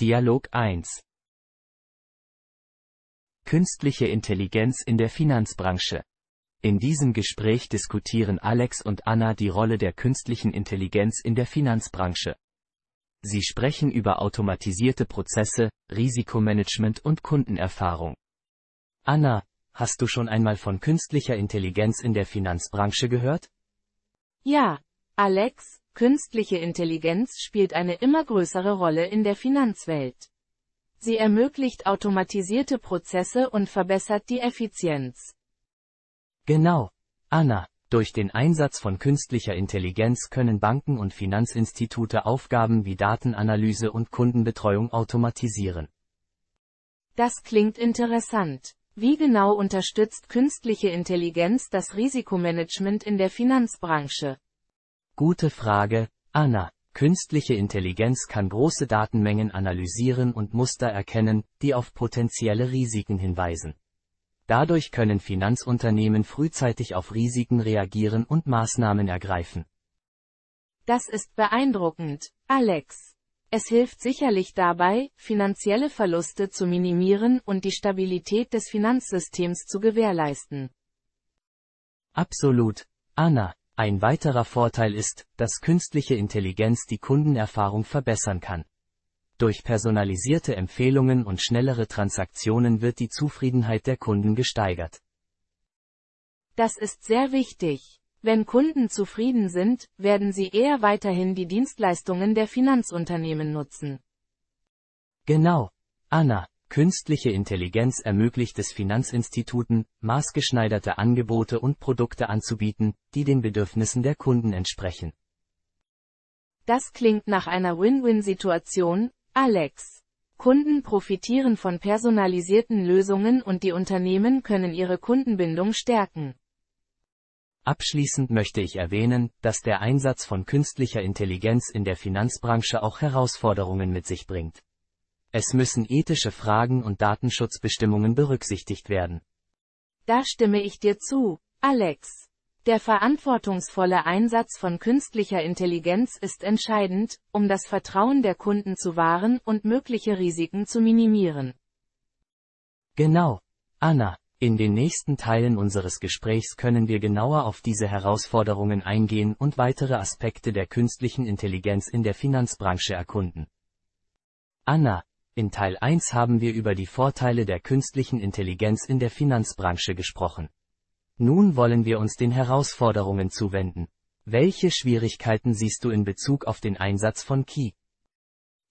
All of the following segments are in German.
Dialog 1 Künstliche Intelligenz in der Finanzbranche in diesem Gespräch diskutieren Alex und Anna die Rolle der künstlichen Intelligenz in der Finanzbranche. Sie sprechen über automatisierte Prozesse, Risikomanagement und Kundenerfahrung. Anna, hast du schon einmal von künstlicher Intelligenz in der Finanzbranche gehört? Ja, Alex, Künstliche Intelligenz spielt eine immer größere Rolle in der Finanzwelt. Sie ermöglicht automatisierte Prozesse und verbessert die Effizienz. Genau. Anna, durch den Einsatz von künstlicher Intelligenz können Banken und Finanzinstitute Aufgaben wie Datenanalyse und Kundenbetreuung automatisieren. Das klingt interessant. Wie genau unterstützt künstliche Intelligenz das Risikomanagement in der Finanzbranche? Gute Frage, Anna. Künstliche Intelligenz kann große Datenmengen analysieren und Muster erkennen, die auf potenzielle Risiken hinweisen. Dadurch können Finanzunternehmen frühzeitig auf Risiken reagieren und Maßnahmen ergreifen. Das ist beeindruckend, Alex. Es hilft sicherlich dabei, finanzielle Verluste zu minimieren und die Stabilität des Finanzsystems zu gewährleisten. Absolut, Anna. Ein weiterer Vorteil ist, dass künstliche Intelligenz die Kundenerfahrung verbessern kann. Durch personalisierte Empfehlungen und schnellere Transaktionen wird die Zufriedenheit der Kunden gesteigert. Das ist sehr wichtig. Wenn Kunden zufrieden sind, werden sie eher weiterhin die Dienstleistungen der Finanzunternehmen nutzen. Genau. Anna, Künstliche Intelligenz ermöglicht es Finanzinstituten, maßgeschneiderte Angebote und Produkte anzubieten, die den Bedürfnissen der Kunden entsprechen. Das klingt nach einer Win-Win-Situation, Alex. Kunden profitieren von personalisierten Lösungen und die Unternehmen können ihre Kundenbindung stärken. Abschließend möchte ich erwähnen, dass der Einsatz von künstlicher Intelligenz in der Finanzbranche auch Herausforderungen mit sich bringt. Es müssen ethische Fragen und Datenschutzbestimmungen berücksichtigt werden. Da stimme ich dir zu, Alex. Der verantwortungsvolle Einsatz von künstlicher Intelligenz ist entscheidend, um das Vertrauen der Kunden zu wahren und mögliche Risiken zu minimieren. Genau. Anna, in den nächsten Teilen unseres Gesprächs können wir genauer auf diese Herausforderungen eingehen und weitere Aspekte der künstlichen Intelligenz in der Finanzbranche erkunden. Anna, in Teil 1 haben wir über die Vorteile der künstlichen Intelligenz in der Finanzbranche gesprochen. Nun wollen wir uns den Herausforderungen zuwenden. Welche Schwierigkeiten siehst du in Bezug auf den Einsatz von Key?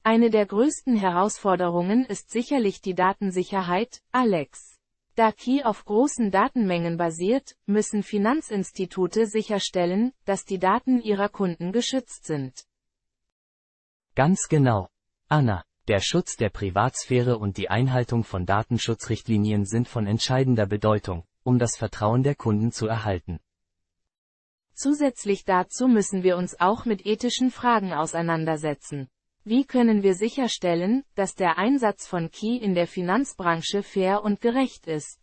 Eine der größten Herausforderungen ist sicherlich die Datensicherheit, Alex. Da Key auf großen Datenmengen basiert, müssen Finanzinstitute sicherstellen, dass die Daten ihrer Kunden geschützt sind. Ganz genau. Anna, der Schutz der Privatsphäre und die Einhaltung von Datenschutzrichtlinien sind von entscheidender Bedeutung, um das Vertrauen der Kunden zu erhalten. Zusätzlich dazu müssen wir uns auch mit ethischen Fragen auseinandersetzen. Wie können wir sicherstellen, dass der Einsatz von Key in der Finanzbranche fair und gerecht ist?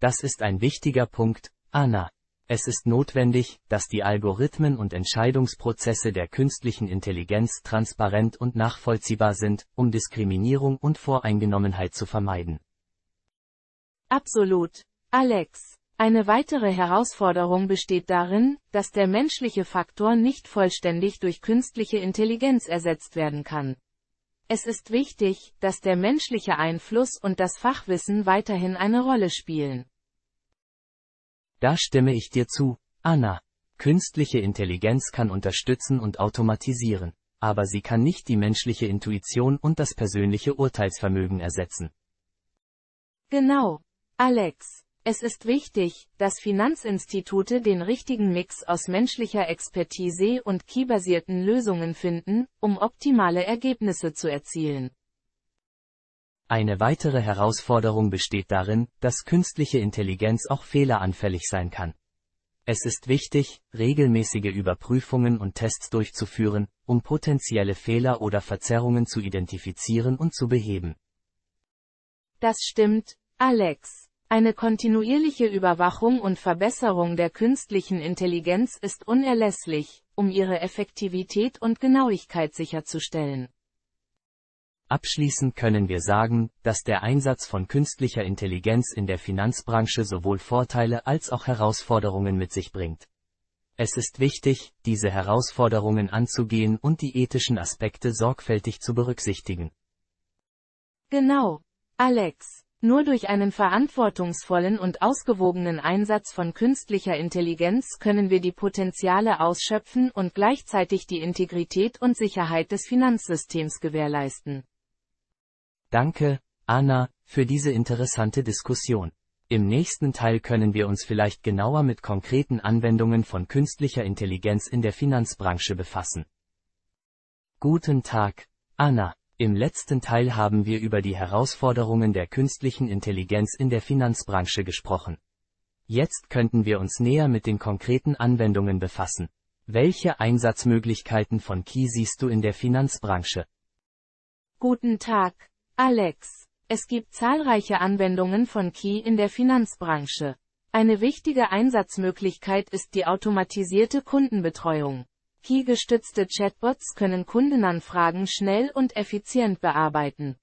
Das ist ein wichtiger Punkt, Anna. Es ist notwendig, dass die Algorithmen und Entscheidungsprozesse der künstlichen Intelligenz transparent und nachvollziehbar sind, um Diskriminierung und Voreingenommenheit zu vermeiden. Absolut. Alex. Eine weitere Herausforderung besteht darin, dass der menschliche Faktor nicht vollständig durch künstliche Intelligenz ersetzt werden kann. Es ist wichtig, dass der menschliche Einfluss und das Fachwissen weiterhin eine Rolle spielen. Da stimme ich dir zu, Anna. Künstliche Intelligenz kann unterstützen und automatisieren, aber sie kann nicht die menschliche Intuition und das persönliche Urteilsvermögen ersetzen. Genau, Alex. Es ist wichtig, dass Finanzinstitute den richtigen Mix aus menschlicher Expertise und keybasierten Lösungen finden, um optimale Ergebnisse zu erzielen. Eine weitere Herausforderung besteht darin, dass künstliche Intelligenz auch fehleranfällig sein kann. Es ist wichtig, regelmäßige Überprüfungen und Tests durchzuführen, um potenzielle Fehler oder Verzerrungen zu identifizieren und zu beheben. Das stimmt, Alex. Eine kontinuierliche Überwachung und Verbesserung der künstlichen Intelligenz ist unerlässlich, um ihre Effektivität und Genauigkeit sicherzustellen. Abschließend können wir sagen, dass der Einsatz von künstlicher Intelligenz in der Finanzbranche sowohl Vorteile als auch Herausforderungen mit sich bringt. Es ist wichtig, diese Herausforderungen anzugehen und die ethischen Aspekte sorgfältig zu berücksichtigen. Genau. Alex. Nur durch einen verantwortungsvollen und ausgewogenen Einsatz von künstlicher Intelligenz können wir die Potenziale ausschöpfen und gleichzeitig die Integrität und Sicherheit des Finanzsystems gewährleisten. Danke, Anna, für diese interessante Diskussion. Im nächsten Teil können wir uns vielleicht genauer mit konkreten Anwendungen von künstlicher Intelligenz in der Finanzbranche befassen. Guten Tag, Anna. Im letzten Teil haben wir über die Herausforderungen der künstlichen Intelligenz in der Finanzbranche gesprochen. Jetzt könnten wir uns näher mit den konkreten Anwendungen befassen. Welche Einsatzmöglichkeiten von Key siehst du in der Finanzbranche? Guten Tag, Alex. Es gibt zahlreiche Anwendungen von Key in der Finanzbranche. Eine wichtige Einsatzmöglichkeit ist die automatisierte Kundenbetreuung. Key-gestützte Chatbots können Kundenanfragen schnell und effizient bearbeiten.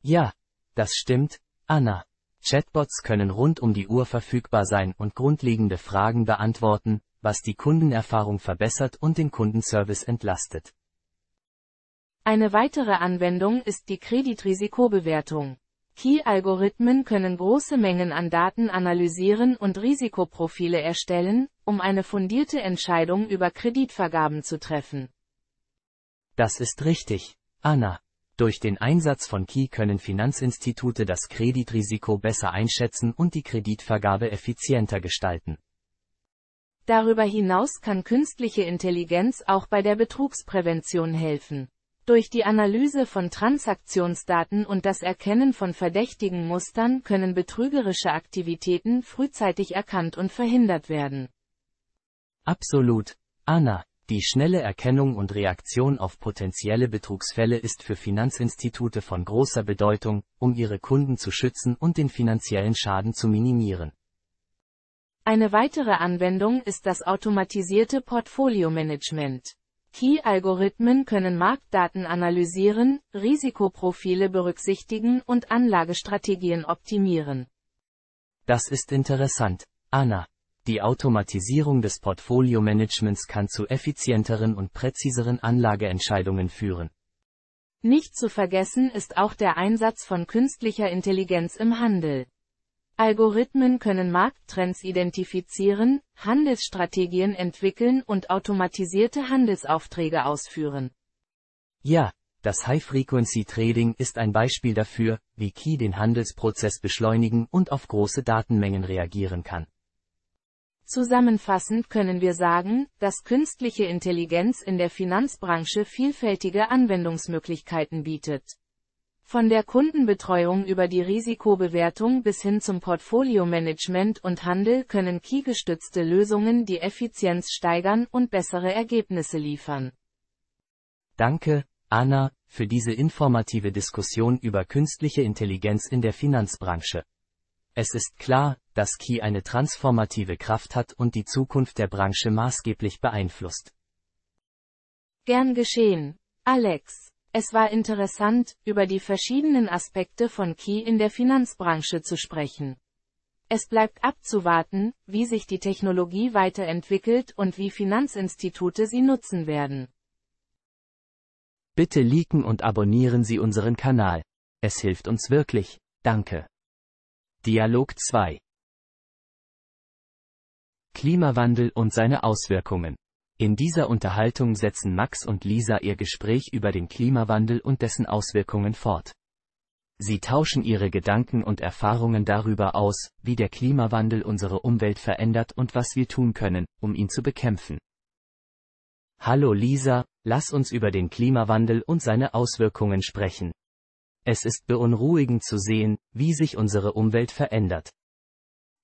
Ja, das stimmt, Anna. Chatbots können rund um die Uhr verfügbar sein und grundlegende Fragen beantworten, was die Kundenerfahrung verbessert und den Kundenservice entlastet. Eine weitere Anwendung ist die Kreditrisikobewertung. Key-Algorithmen können große Mengen an Daten analysieren und Risikoprofile erstellen, um eine fundierte Entscheidung über Kreditvergaben zu treffen. Das ist richtig, Anna. Durch den Einsatz von Key können Finanzinstitute das Kreditrisiko besser einschätzen und die Kreditvergabe effizienter gestalten. Darüber hinaus kann künstliche Intelligenz auch bei der Betrugsprävention helfen. Durch die Analyse von Transaktionsdaten und das Erkennen von verdächtigen Mustern können betrügerische Aktivitäten frühzeitig erkannt und verhindert werden. Absolut. Anna, die schnelle Erkennung und Reaktion auf potenzielle Betrugsfälle ist für Finanzinstitute von großer Bedeutung, um ihre Kunden zu schützen und den finanziellen Schaden zu minimieren. Eine weitere Anwendung ist das automatisierte Portfoliomanagement. Key-Algorithmen können Marktdaten analysieren, Risikoprofile berücksichtigen und Anlagestrategien optimieren. Das ist interessant, Anna. Die Automatisierung des Portfolio-Managements kann zu effizienteren und präziseren Anlageentscheidungen führen. Nicht zu vergessen ist auch der Einsatz von künstlicher Intelligenz im Handel. Algorithmen können Markttrends identifizieren, Handelsstrategien entwickeln und automatisierte Handelsaufträge ausführen. Ja, das High-Frequency-Trading ist ein Beispiel dafür, wie Key den Handelsprozess beschleunigen und auf große Datenmengen reagieren kann. Zusammenfassend können wir sagen, dass künstliche Intelligenz in der Finanzbranche vielfältige Anwendungsmöglichkeiten bietet. Von der Kundenbetreuung über die Risikobewertung bis hin zum Portfoliomanagement und Handel können key gestützte Lösungen die Effizienz steigern und bessere Ergebnisse liefern. Danke, Anna, für diese informative Diskussion über künstliche Intelligenz in der Finanzbranche. Es ist klar, dass Key eine transformative Kraft hat und die Zukunft der Branche maßgeblich beeinflusst. Gern geschehen, Alex. Es war interessant, über die verschiedenen Aspekte von Key in der Finanzbranche zu sprechen. Es bleibt abzuwarten, wie sich die Technologie weiterentwickelt und wie Finanzinstitute sie nutzen werden. Bitte liken und abonnieren Sie unseren Kanal. Es hilft uns wirklich. Danke. Dialog 2 Klimawandel und seine Auswirkungen in dieser Unterhaltung setzen Max und Lisa ihr Gespräch über den Klimawandel und dessen Auswirkungen fort. Sie tauschen ihre Gedanken und Erfahrungen darüber aus, wie der Klimawandel unsere Umwelt verändert und was wir tun können, um ihn zu bekämpfen. Hallo Lisa, lass uns über den Klimawandel und seine Auswirkungen sprechen. Es ist beunruhigend zu sehen, wie sich unsere Umwelt verändert.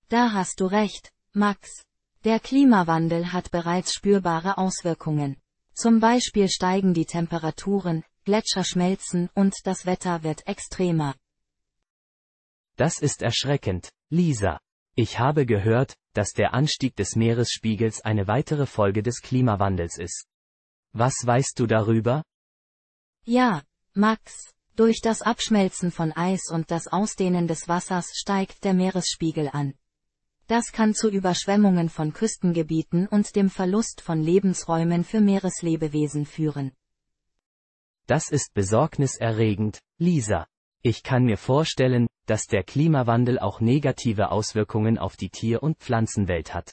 Da hast du recht, Max. Der Klimawandel hat bereits spürbare Auswirkungen. Zum Beispiel steigen die Temperaturen, Gletscher schmelzen und das Wetter wird extremer. Das ist erschreckend, Lisa. Ich habe gehört, dass der Anstieg des Meeresspiegels eine weitere Folge des Klimawandels ist. Was weißt du darüber? Ja, Max, durch das Abschmelzen von Eis und das Ausdehnen des Wassers steigt der Meeresspiegel an. Das kann zu Überschwemmungen von Küstengebieten und dem Verlust von Lebensräumen für Meereslebewesen führen. Das ist besorgniserregend, Lisa. Ich kann mir vorstellen, dass der Klimawandel auch negative Auswirkungen auf die Tier- und Pflanzenwelt hat.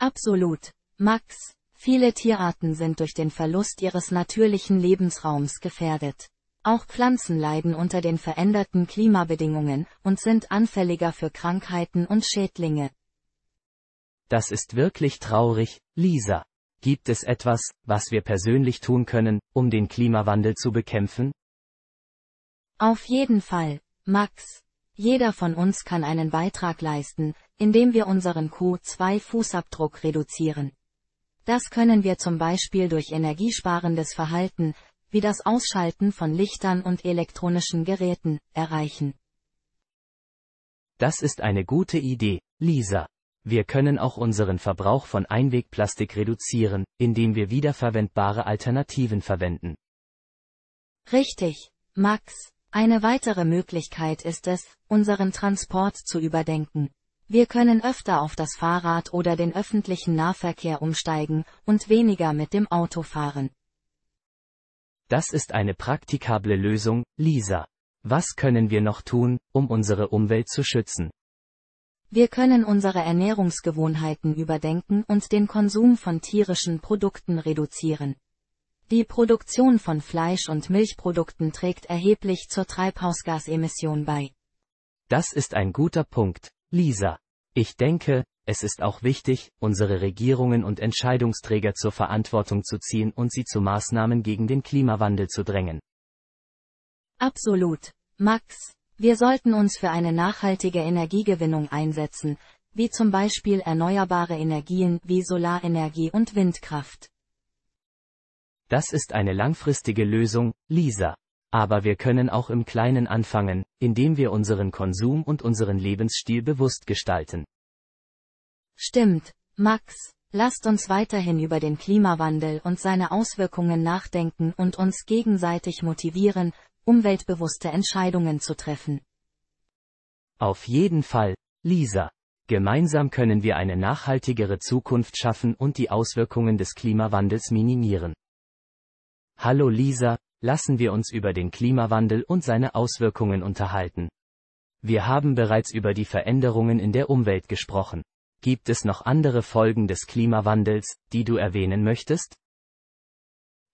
Absolut, Max. Viele Tierarten sind durch den Verlust ihres natürlichen Lebensraums gefährdet. Auch Pflanzen leiden unter den veränderten Klimabedingungen und sind anfälliger für Krankheiten und Schädlinge. Das ist wirklich traurig, Lisa. Gibt es etwas, was wir persönlich tun können, um den Klimawandel zu bekämpfen? Auf jeden Fall, Max. Jeder von uns kann einen Beitrag leisten, indem wir unseren Q2-Fußabdruck reduzieren. Das können wir zum Beispiel durch energiesparendes Verhalten, wie das Ausschalten von Lichtern und elektronischen Geräten, erreichen. Das ist eine gute Idee, Lisa. Wir können auch unseren Verbrauch von Einwegplastik reduzieren, indem wir wiederverwendbare Alternativen verwenden. Richtig, Max. Eine weitere Möglichkeit ist es, unseren Transport zu überdenken. Wir können öfter auf das Fahrrad oder den öffentlichen Nahverkehr umsteigen und weniger mit dem Auto fahren. Das ist eine praktikable Lösung, Lisa. Was können wir noch tun, um unsere Umwelt zu schützen? Wir können unsere Ernährungsgewohnheiten überdenken und den Konsum von tierischen Produkten reduzieren. Die Produktion von Fleisch- und Milchprodukten trägt erheblich zur Treibhausgasemission bei. Das ist ein guter Punkt, Lisa. Ich denke, es ist auch wichtig, unsere Regierungen und Entscheidungsträger zur Verantwortung zu ziehen und sie zu Maßnahmen gegen den Klimawandel zu drängen. Absolut. Max, wir sollten uns für eine nachhaltige Energiegewinnung einsetzen, wie zum Beispiel erneuerbare Energien wie Solarenergie und Windkraft. Das ist eine langfristige Lösung, Lisa. Aber wir können auch im Kleinen anfangen, indem wir unseren Konsum und unseren Lebensstil bewusst gestalten. Stimmt, Max, lasst uns weiterhin über den Klimawandel und seine Auswirkungen nachdenken und uns gegenseitig motivieren, umweltbewusste Entscheidungen zu treffen. Auf jeden Fall, Lisa. Gemeinsam können wir eine nachhaltigere Zukunft schaffen und die Auswirkungen des Klimawandels minimieren. Hallo Lisa, lassen wir uns über den Klimawandel und seine Auswirkungen unterhalten. Wir haben bereits über die Veränderungen in der Umwelt gesprochen. Gibt es noch andere Folgen des Klimawandels, die du erwähnen möchtest?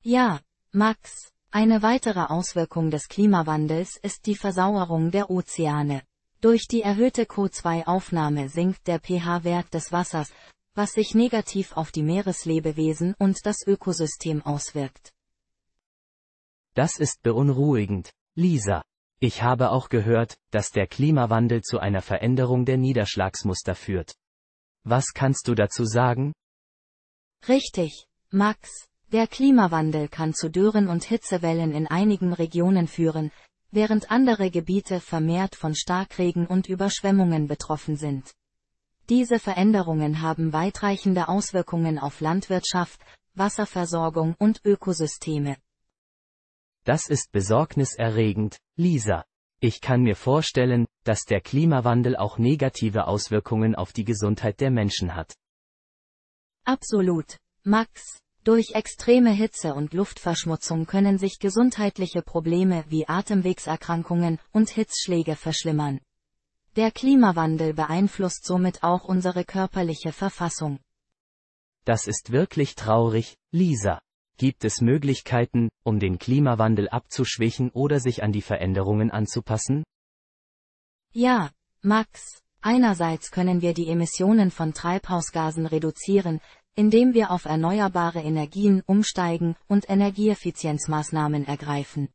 Ja, Max, eine weitere Auswirkung des Klimawandels ist die Versauerung der Ozeane. Durch die erhöhte CO2-Aufnahme sinkt der pH-Wert des Wassers, was sich negativ auf die Meereslebewesen und das Ökosystem auswirkt. Das ist beunruhigend, Lisa. Ich habe auch gehört, dass der Klimawandel zu einer Veränderung der Niederschlagsmuster führt. Was kannst du dazu sagen? Richtig, Max. Der Klimawandel kann zu Dürren und Hitzewellen in einigen Regionen führen, während andere Gebiete vermehrt von Starkregen und Überschwemmungen betroffen sind. Diese Veränderungen haben weitreichende Auswirkungen auf Landwirtschaft, Wasserversorgung und Ökosysteme. Das ist besorgniserregend, Lisa. Ich kann mir vorstellen, dass der Klimawandel auch negative Auswirkungen auf die Gesundheit der Menschen hat. Absolut. Max, durch extreme Hitze und Luftverschmutzung können sich gesundheitliche Probleme wie Atemwegserkrankungen und Hitzschläge verschlimmern. Der Klimawandel beeinflusst somit auch unsere körperliche Verfassung. Das ist wirklich traurig, Lisa. Gibt es Möglichkeiten, um den Klimawandel abzuschwächen oder sich an die Veränderungen anzupassen? Ja, Max, einerseits können wir die Emissionen von Treibhausgasen reduzieren, indem wir auf erneuerbare Energien umsteigen und Energieeffizienzmaßnahmen ergreifen.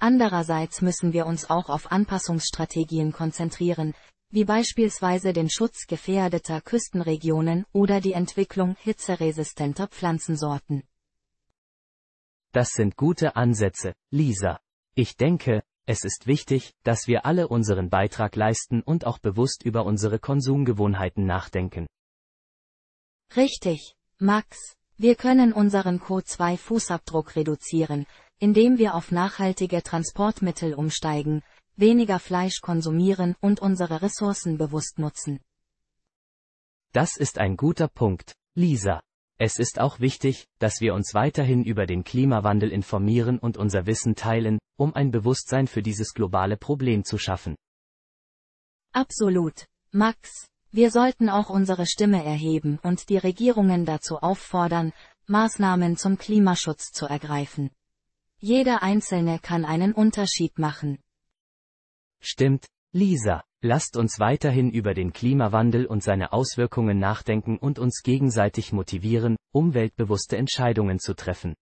Andererseits müssen wir uns auch auf Anpassungsstrategien konzentrieren, wie beispielsweise den Schutz gefährdeter Küstenregionen oder die Entwicklung hitzeresistenter Pflanzensorten. Das sind gute Ansätze, Lisa. Ich denke, es ist wichtig, dass wir alle unseren Beitrag leisten und auch bewusst über unsere Konsumgewohnheiten nachdenken. Richtig, Max. Wir können unseren CO2-Fußabdruck reduzieren, indem wir auf nachhaltige Transportmittel umsteigen, weniger Fleisch konsumieren und unsere Ressourcen bewusst nutzen. Das ist ein guter Punkt, Lisa. Es ist auch wichtig, dass wir uns weiterhin über den Klimawandel informieren und unser Wissen teilen, um ein Bewusstsein für dieses globale Problem zu schaffen. Absolut. Max, wir sollten auch unsere Stimme erheben und die Regierungen dazu auffordern, Maßnahmen zum Klimaschutz zu ergreifen. Jeder Einzelne kann einen Unterschied machen. Stimmt, Lisa, lasst uns weiterhin über den Klimawandel und seine Auswirkungen nachdenken und uns gegenseitig motivieren, umweltbewusste Entscheidungen zu treffen.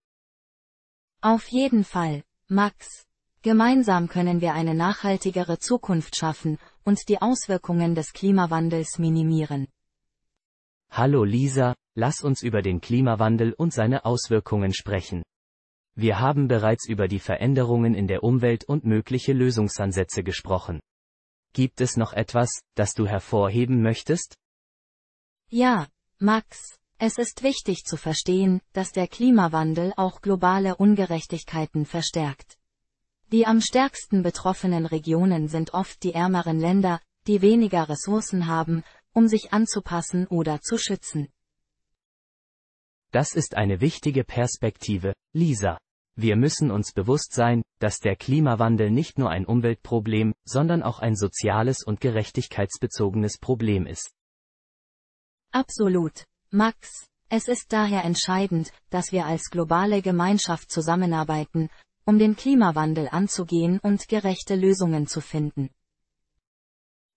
Auf jeden Fall, Max. Gemeinsam können wir eine nachhaltigere Zukunft schaffen und die Auswirkungen des Klimawandels minimieren. Hallo Lisa, lass uns über den Klimawandel und seine Auswirkungen sprechen. Wir haben bereits über die Veränderungen in der Umwelt und mögliche Lösungsansätze gesprochen. Gibt es noch etwas, das du hervorheben möchtest? Ja, Max, es ist wichtig zu verstehen, dass der Klimawandel auch globale Ungerechtigkeiten verstärkt. Die am stärksten betroffenen Regionen sind oft die ärmeren Länder, die weniger Ressourcen haben, um sich anzupassen oder zu schützen. Das ist eine wichtige Perspektive, Lisa. Wir müssen uns bewusst sein, dass der Klimawandel nicht nur ein Umweltproblem, sondern auch ein soziales und gerechtigkeitsbezogenes Problem ist. Absolut, Max. Es ist daher entscheidend, dass wir als globale Gemeinschaft zusammenarbeiten, um den Klimawandel anzugehen und gerechte Lösungen zu finden.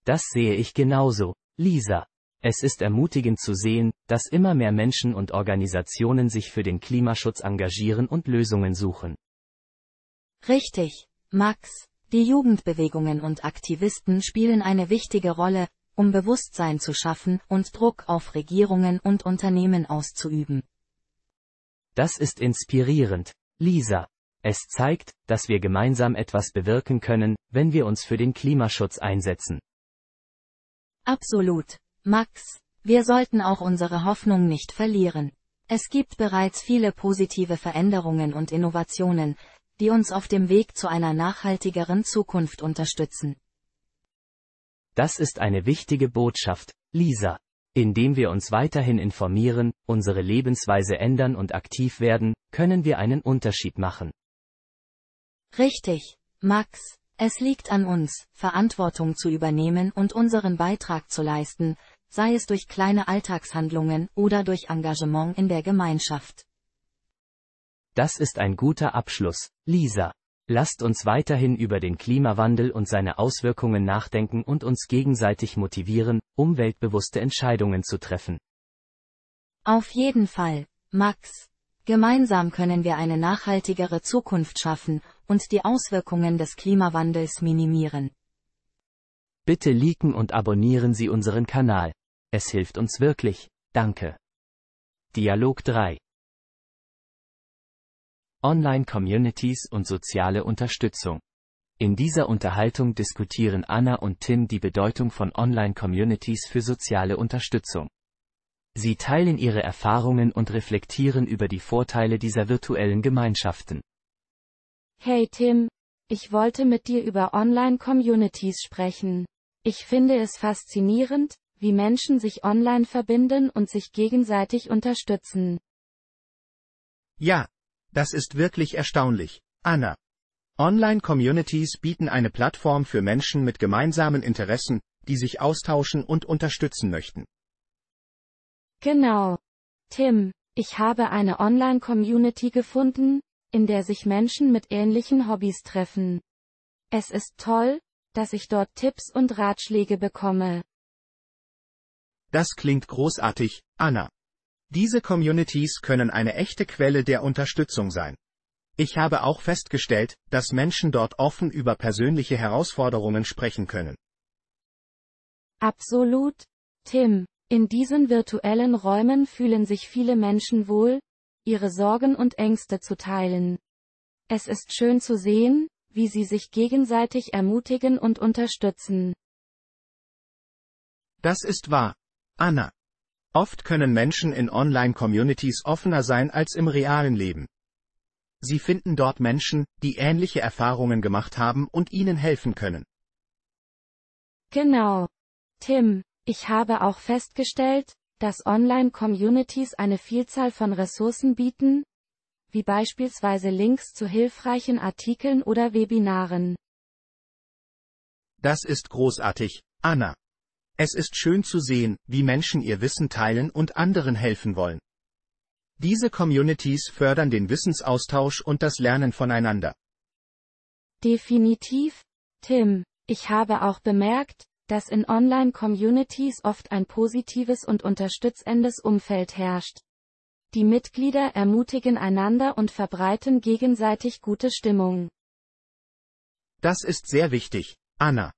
Das sehe ich genauso, Lisa. Es ist ermutigend zu sehen, dass immer mehr Menschen und Organisationen sich für den Klimaschutz engagieren und Lösungen suchen. Richtig, Max. Die Jugendbewegungen und Aktivisten spielen eine wichtige Rolle, um Bewusstsein zu schaffen und Druck auf Regierungen und Unternehmen auszuüben. Das ist inspirierend, Lisa. Es zeigt, dass wir gemeinsam etwas bewirken können, wenn wir uns für den Klimaschutz einsetzen. Absolut. Max, wir sollten auch unsere Hoffnung nicht verlieren. Es gibt bereits viele positive Veränderungen und Innovationen, die uns auf dem Weg zu einer nachhaltigeren Zukunft unterstützen. Das ist eine wichtige Botschaft, Lisa. Indem wir uns weiterhin informieren, unsere Lebensweise ändern und aktiv werden, können wir einen Unterschied machen. Richtig, Max. Es liegt an uns, Verantwortung zu übernehmen und unseren Beitrag zu leisten, sei es durch kleine Alltagshandlungen oder durch Engagement in der Gemeinschaft. Das ist ein guter Abschluss, Lisa. Lasst uns weiterhin über den Klimawandel und seine Auswirkungen nachdenken und uns gegenseitig motivieren, umweltbewusste Entscheidungen zu treffen. Auf jeden Fall, Max. Gemeinsam können wir eine nachhaltigere Zukunft schaffen, und die Auswirkungen des Klimawandels minimieren. Bitte liken und abonnieren Sie unseren Kanal. Es hilft uns wirklich. Danke. Dialog 3 Online-Communities und soziale Unterstützung. In dieser Unterhaltung diskutieren Anna und Tim die Bedeutung von Online-Communities für soziale Unterstützung. Sie teilen ihre Erfahrungen und reflektieren über die Vorteile dieser virtuellen Gemeinschaften. Hey Tim, ich wollte mit dir über Online-Communities sprechen. Ich finde es faszinierend, wie Menschen sich online verbinden und sich gegenseitig unterstützen. Ja, das ist wirklich erstaunlich, Anna. Online-Communities bieten eine Plattform für Menschen mit gemeinsamen Interessen, die sich austauschen und unterstützen möchten. Genau. Tim, ich habe eine Online-Community gefunden, in der sich Menschen mit ähnlichen Hobbys treffen. Es ist toll, dass ich dort Tipps und Ratschläge bekomme. Das klingt großartig, Anna. Diese Communities können eine echte Quelle der Unterstützung sein. Ich habe auch festgestellt, dass Menschen dort offen über persönliche Herausforderungen sprechen können. Absolut, Tim. In diesen virtuellen Räumen fühlen sich viele Menschen wohl, ihre Sorgen und Ängste zu teilen. Es ist schön zu sehen, wie sie sich gegenseitig ermutigen und unterstützen. Das ist wahr. Anna. Oft können Menschen in Online-Communities offener sein als im realen Leben. Sie finden dort Menschen, die ähnliche Erfahrungen gemacht haben und ihnen helfen können. Genau. Tim, ich habe auch festgestellt, dass Online-Communities eine Vielzahl von Ressourcen bieten, wie beispielsweise Links zu hilfreichen Artikeln oder Webinaren. Das ist großartig, Anna. Es ist schön zu sehen, wie Menschen ihr Wissen teilen und anderen helfen wollen. Diese Communities fördern den Wissensaustausch und das Lernen voneinander. Definitiv, Tim. Ich habe auch bemerkt, dass in Online-Communities oft ein positives und unterstützendes Umfeld herrscht. Die Mitglieder ermutigen einander und verbreiten gegenseitig gute Stimmung. Das ist sehr wichtig, Anna.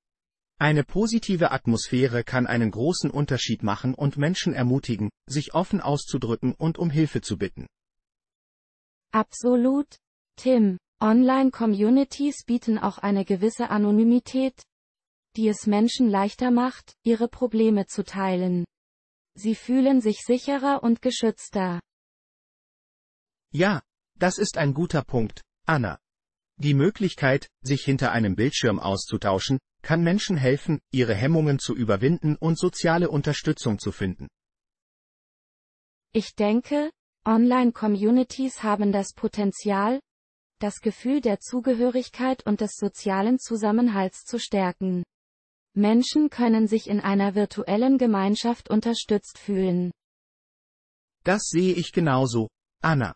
Eine positive Atmosphäre kann einen großen Unterschied machen und Menschen ermutigen, sich offen auszudrücken und um Hilfe zu bitten. Absolut. Tim. Online-Communities bieten auch eine gewisse Anonymität, die es Menschen leichter macht, ihre Probleme zu teilen. Sie fühlen sich sicherer und geschützter. Ja, das ist ein guter Punkt, Anna. Die Möglichkeit, sich hinter einem Bildschirm auszutauschen, kann Menschen helfen, ihre Hemmungen zu überwinden und soziale Unterstützung zu finden. Ich denke, Online-Communities haben das Potenzial, das Gefühl der Zugehörigkeit und des sozialen Zusammenhalts zu stärken. Menschen können sich in einer virtuellen Gemeinschaft unterstützt fühlen. Das sehe ich genauso, Anna.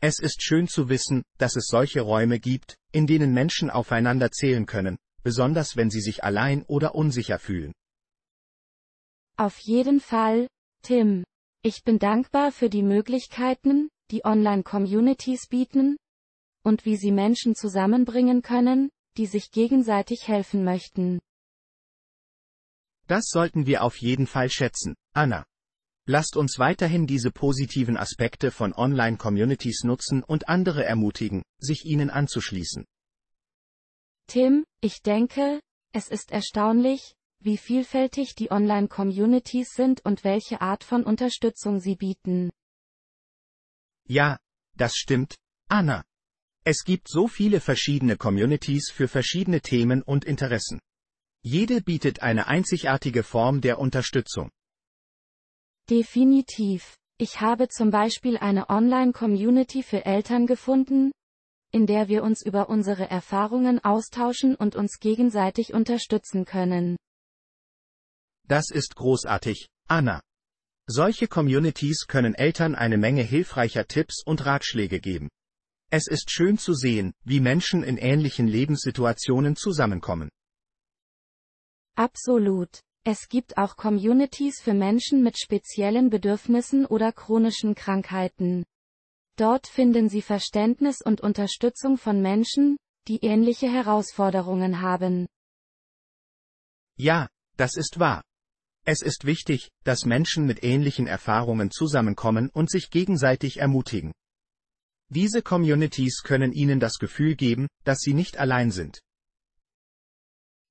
Es ist schön zu wissen, dass es solche Räume gibt, in denen Menschen aufeinander zählen können, besonders wenn sie sich allein oder unsicher fühlen. Auf jeden Fall, Tim. Ich bin dankbar für die Möglichkeiten, die Online-Communities bieten, und wie sie Menschen zusammenbringen können, die sich gegenseitig helfen möchten. Das sollten wir auf jeden Fall schätzen, Anna. Lasst uns weiterhin diese positiven Aspekte von Online-Communities nutzen und andere ermutigen, sich ihnen anzuschließen. Tim, ich denke, es ist erstaunlich, wie vielfältig die Online-Communities sind und welche Art von Unterstützung sie bieten. Ja, das stimmt, Anna. Es gibt so viele verschiedene Communities für verschiedene Themen und Interessen. Jede bietet eine einzigartige Form der Unterstützung. Definitiv. Ich habe zum Beispiel eine Online-Community für Eltern gefunden, in der wir uns über unsere Erfahrungen austauschen und uns gegenseitig unterstützen können. Das ist großartig, Anna. Solche Communities können Eltern eine Menge hilfreicher Tipps und Ratschläge geben. Es ist schön zu sehen, wie Menschen in ähnlichen Lebenssituationen zusammenkommen. Absolut. Es gibt auch Communities für Menschen mit speziellen Bedürfnissen oder chronischen Krankheiten. Dort finden sie Verständnis und Unterstützung von Menschen, die ähnliche Herausforderungen haben. Ja, das ist wahr. Es ist wichtig, dass Menschen mit ähnlichen Erfahrungen zusammenkommen und sich gegenseitig ermutigen. Diese Communities können ihnen das Gefühl geben, dass sie nicht allein sind.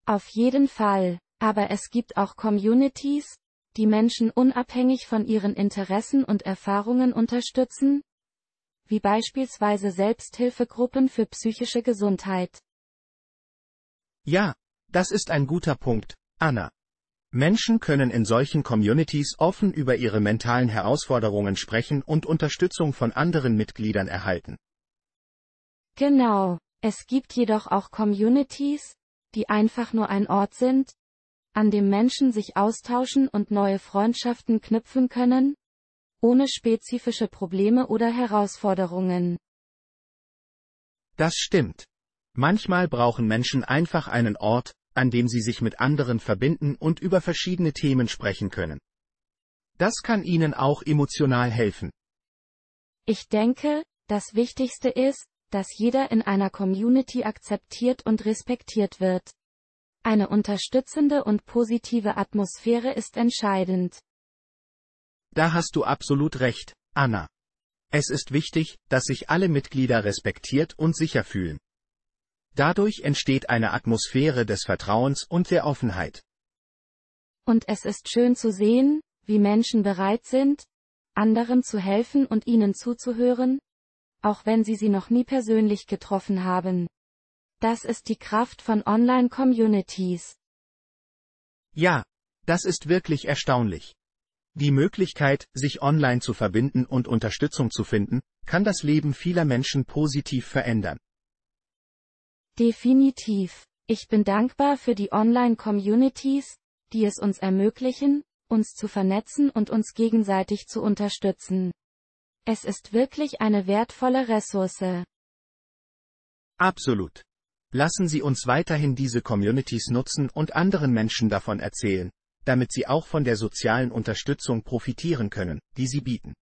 Auf jeden Fall, aber es gibt auch Communities, die Menschen unabhängig von ihren Interessen und Erfahrungen unterstützen, wie beispielsweise Selbsthilfegruppen für psychische Gesundheit. Ja, das ist ein guter Punkt, Anna. Menschen können in solchen Communities offen über ihre mentalen Herausforderungen sprechen und Unterstützung von anderen Mitgliedern erhalten. Genau, es gibt jedoch auch Communities, die einfach nur ein Ort sind, an dem Menschen sich austauschen und neue Freundschaften knüpfen können, ohne spezifische Probleme oder Herausforderungen. Das stimmt. Manchmal brauchen Menschen einfach einen Ort, an dem sie sich mit anderen verbinden und über verschiedene Themen sprechen können. Das kann ihnen auch emotional helfen. Ich denke, das Wichtigste ist, dass jeder in einer Community akzeptiert und respektiert wird. Eine unterstützende und positive Atmosphäre ist entscheidend. Da hast du absolut recht, Anna. Es ist wichtig, dass sich alle Mitglieder respektiert und sicher fühlen. Dadurch entsteht eine Atmosphäre des Vertrauens und der Offenheit. Und es ist schön zu sehen, wie Menschen bereit sind, anderen zu helfen und ihnen zuzuhören, auch wenn Sie sie noch nie persönlich getroffen haben. Das ist die Kraft von Online-Communities. Ja, das ist wirklich erstaunlich. Die Möglichkeit, sich online zu verbinden und Unterstützung zu finden, kann das Leben vieler Menschen positiv verändern. Definitiv. Ich bin dankbar für die Online-Communities, die es uns ermöglichen, uns zu vernetzen und uns gegenseitig zu unterstützen. Es ist wirklich eine wertvolle Ressource. Absolut. Lassen Sie uns weiterhin diese Communities nutzen und anderen Menschen davon erzählen, damit sie auch von der sozialen Unterstützung profitieren können, die sie bieten.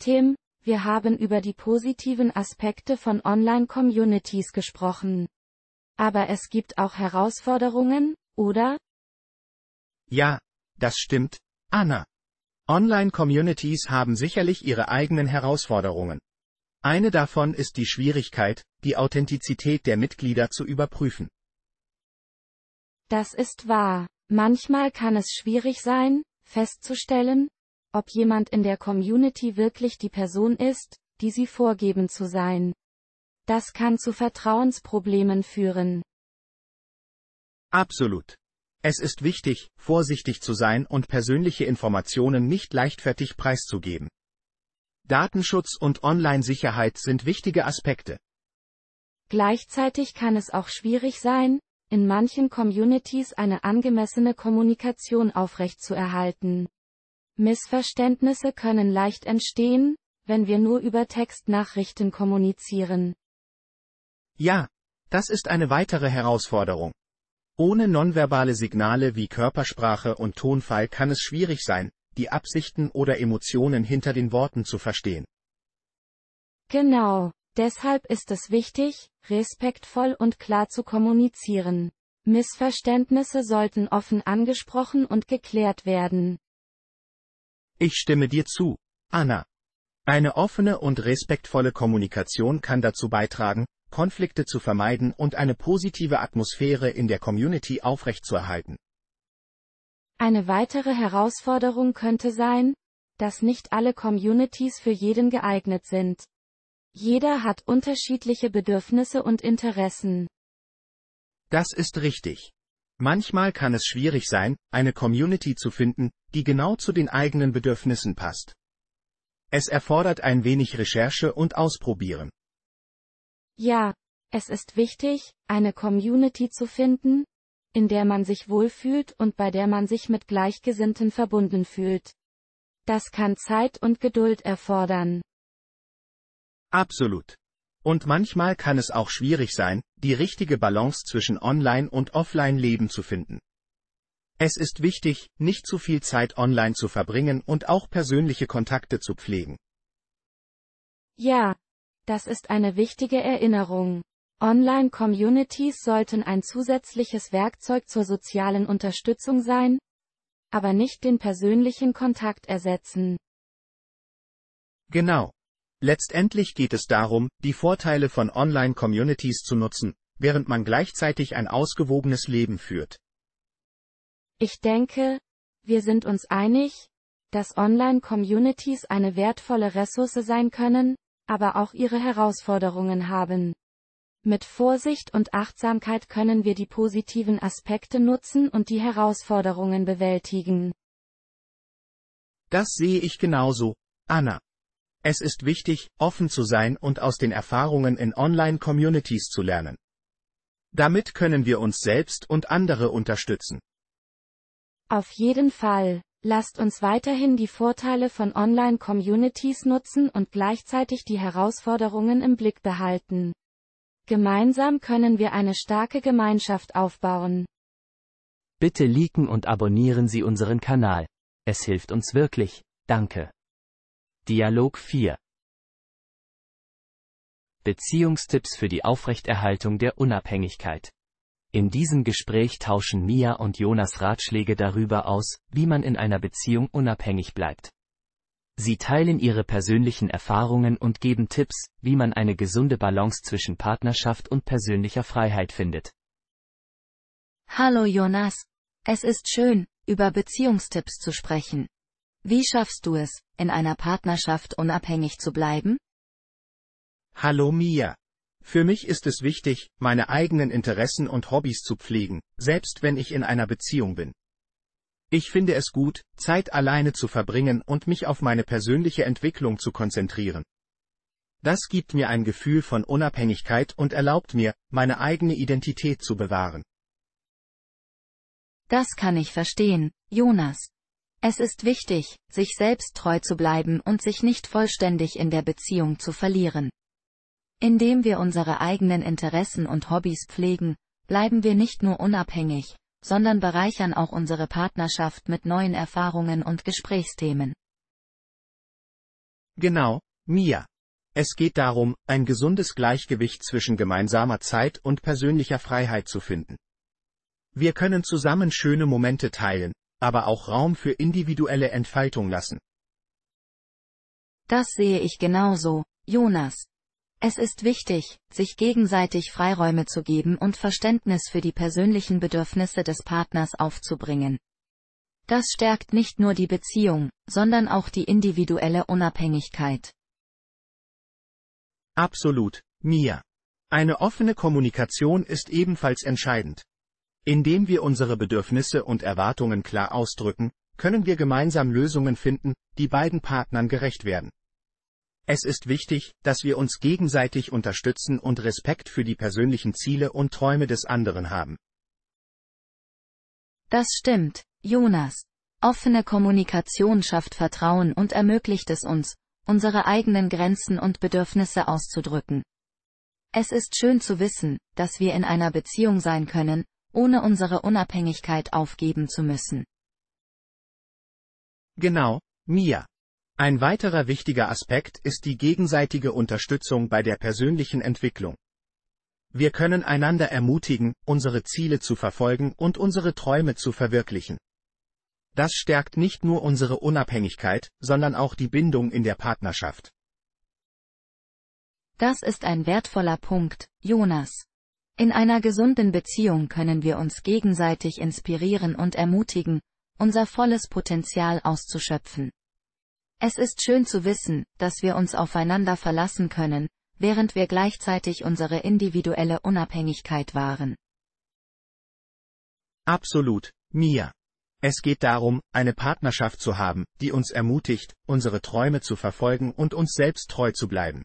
Tim, wir haben über die positiven Aspekte von Online-Communities gesprochen. Aber es gibt auch Herausforderungen, oder? Ja, das stimmt, Anna. Online-Communities haben sicherlich ihre eigenen Herausforderungen. Eine davon ist die Schwierigkeit, die Authentizität der Mitglieder zu überprüfen. Das ist wahr. Manchmal kann es schwierig sein, festzustellen, ob jemand in der Community wirklich die Person ist, die sie vorgeben zu sein. Das kann zu Vertrauensproblemen führen. Absolut. Es ist wichtig, vorsichtig zu sein und persönliche Informationen nicht leichtfertig preiszugeben. Datenschutz und Online-Sicherheit sind wichtige Aspekte. Gleichzeitig kann es auch schwierig sein, in manchen Communities eine angemessene Kommunikation aufrechtzuerhalten. Missverständnisse können leicht entstehen, wenn wir nur über Textnachrichten kommunizieren. Ja, das ist eine weitere Herausforderung. Ohne nonverbale Signale wie Körpersprache und Tonfall kann es schwierig sein, die Absichten oder Emotionen hinter den Worten zu verstehen. Genau, deshalb ist es wichtig, respektvoll und klar zu kommunizieren. Missverständnisse sollten offen angesprochen und geklärt werden. Ich stimme dir zu, Anna. Eine offene und respektvolle Kommunikation kann dazu beitragen, Konflikte zu vermeiden und eine positive Atmosphäre in der Community aufrechtzuerhalten. Eine weitere Herausforderung könnte sein, dass nicht alle Communities für jeden geeignet sind. Jeder hat unterschiedliche Bedürfnisse und Interessen. Das ist richtig. Manchmal kann es schwierig sein, eine Community zu finden, die genau zu den eigenen Bedürfnissen passt. Es erfordert ein wenig Recherche und Ausprobieren. Ja, es ist wichtig, eine Community zu finden, in der man sich wohlfühlt und bei der man sich mit Gleichgesinnten verbunden fühlt. Das kann Zeit und Geduld erfordern. Absolut. Und manchmal kann es auch schwierig sein, die richtige Balance zwischen Online- und Offline-Leben zu finden. Es ist wichtig, nicht zu viel Zeit online zu verbringen und auch persönliche Kontakte zu pflegen. Ja, das ist eine wichtige Erinnerung. Online-Communities sollten ein zusätzliches Werkzeug zur sozialen Unterstützung sein, aber nicht den persönlichen Kontakt ersetzen. Genau. Letztendlich geht es darum, die Vorteile von Online-Communities zu nutzen, während man gleichzeitig ein ausgewogenes Leben führt. Ich denke, wir sind uns einig, dass Online-Communities eine wertvolle Ressource sein können, aber auch ihre Herausforderungen haben. Mit Vorsicht und Achtsamkeit können wir die positiven Aspekte nutzen und die Herausforderungen bewältigen. Das sehe ich genauso, Anna. Es ist wichtig, offen zu sein und aus den Erfahrungen in Online-Communities zu lernen. Damit können wir uns selbst und andere unterstützen. Auf jeden Fall. Lasst uns weiterhin die Vorteile von Online-Communities nutzen und gleichzeitig die Herausforderungen im Blick behalten. Gemeinsam können wir eine starke Gemeinschaft aufbauen. Bitte liken und abonnieren Sie unseren Kanal. Es hilft uns wirklich. Danke. Dialog 4 Beziehungstipps für die Aufrechterhaltung der Unabhängigkeit in diesem Gespräch tauschen Mia und Jonas Ratschläge darüber aus, wie man in einer Beziehung unabhängig bleibt. Sie teilen ihre persönlichen Erfahrungen und geben Tipps, wie man eine gesunde Balance zwischen Partnerschaft und persönlicher Freiheit findet. Hallo Jonas. Es ist schön, über Beziehungstipps zu sprechen. Wie schaffst du es, in einer Partnerschaft unabhängig zu bleiben? Hallo Mia. Für mich ist es wichtig, meine eigenen Interessen und Hobbys zu pflegen, selbst wenn ich in einer Beziehung bin. Ich finde es gut, Zeit alleine zu verbringen und mich auf meine persönliche Entwicklung zu konzentrieren. Das gibt mir ein Gefühl von Unabhängigkeit und erlaubt mir, meine eigene Identität zu bewahren. Das kann ich verstehen, Jonas. Es ist wichtig, sich selbst treu zu bleiben und sich nicht vollständig in der Beziehung zu verlieren. Indem wir unsere eigenen Interessen und Hobbys pflegen, bleiben wir nicht nur unabhängig, sondern bereichern auch unsere Partnerschaft mit neuen Erfahrungen und Gesprächsthemen. Genau, Mia. Es geht darum, ein gesundes Gleichgewicht zwischen gemeinsamer Zeit und persönlicher Freiheit zu finden. Wir können zusammen schöne Momente teilen, aber auch Raum für individuelle Entfaltung lassen. Das sehe ich genauso, Jonas. Es ist wichtig, sich gegenseitig Freiräume zu geben und Verständnis für die persönlichen Bedürfnisse des Partners aufzubringen. Das stärkt nicht nur die Beziehung, sondern auch die individuelle Unabhängigkeit. Absolut, Mia. Eine offene Kommunikation ist ebenfalls entscheidend. Indem wir unsere Bedürfnisse und Erwartungen klar ausdrücken, können wir gemeinsam Lösungen finden, die beiden Partnern gerecht werden. Es ist wichtig, dass wir uns gegenseitig unterstützen und Respekt für die persönlichen Ziele und Träume des anderen haben. Das stimmt, Jonas. Offene Kommunikation schafft Vertrauen und ermöglicht es uns, unsere eigenen Grenzen und Bedürfnisse auszudrücken. Es ist schön zu wissen, dass wir in einer Beziehung sein können, ohne unsere Unabhängigkeit aufgeben zu müssen. Genau, Mia. Ein weiterer wichtiger Aspekt ist die gegenseitige Unterstützung bei der persönlichen Entwicklung. Wir können einander ermutigen, unsere Ziele zu verfolgen und unsere Träume zu verwirklichen. Das stärkt nicht nur unsere Unabhängigkeit, sondern auch die Bindung in der Partnerschaft. Das ist ein wertvoller Punkt, Jonas. In einer gesunden Beziehung können wir uns gegenseitig inspirieren und ermutigen, unser volles Potenzial auszuschöpfen. Es ist schön zu wissen, dass wir uns aufeinander verlassen können, während wir gleichzeitig unsere individuelle Unabhängigkeit wahren. Absolut, Mia. Es geht darum, eine Partnerschaft zu haben, die uns ermutigt, unsere Träume zu verfolgen und uns selbst treu zu bleiben.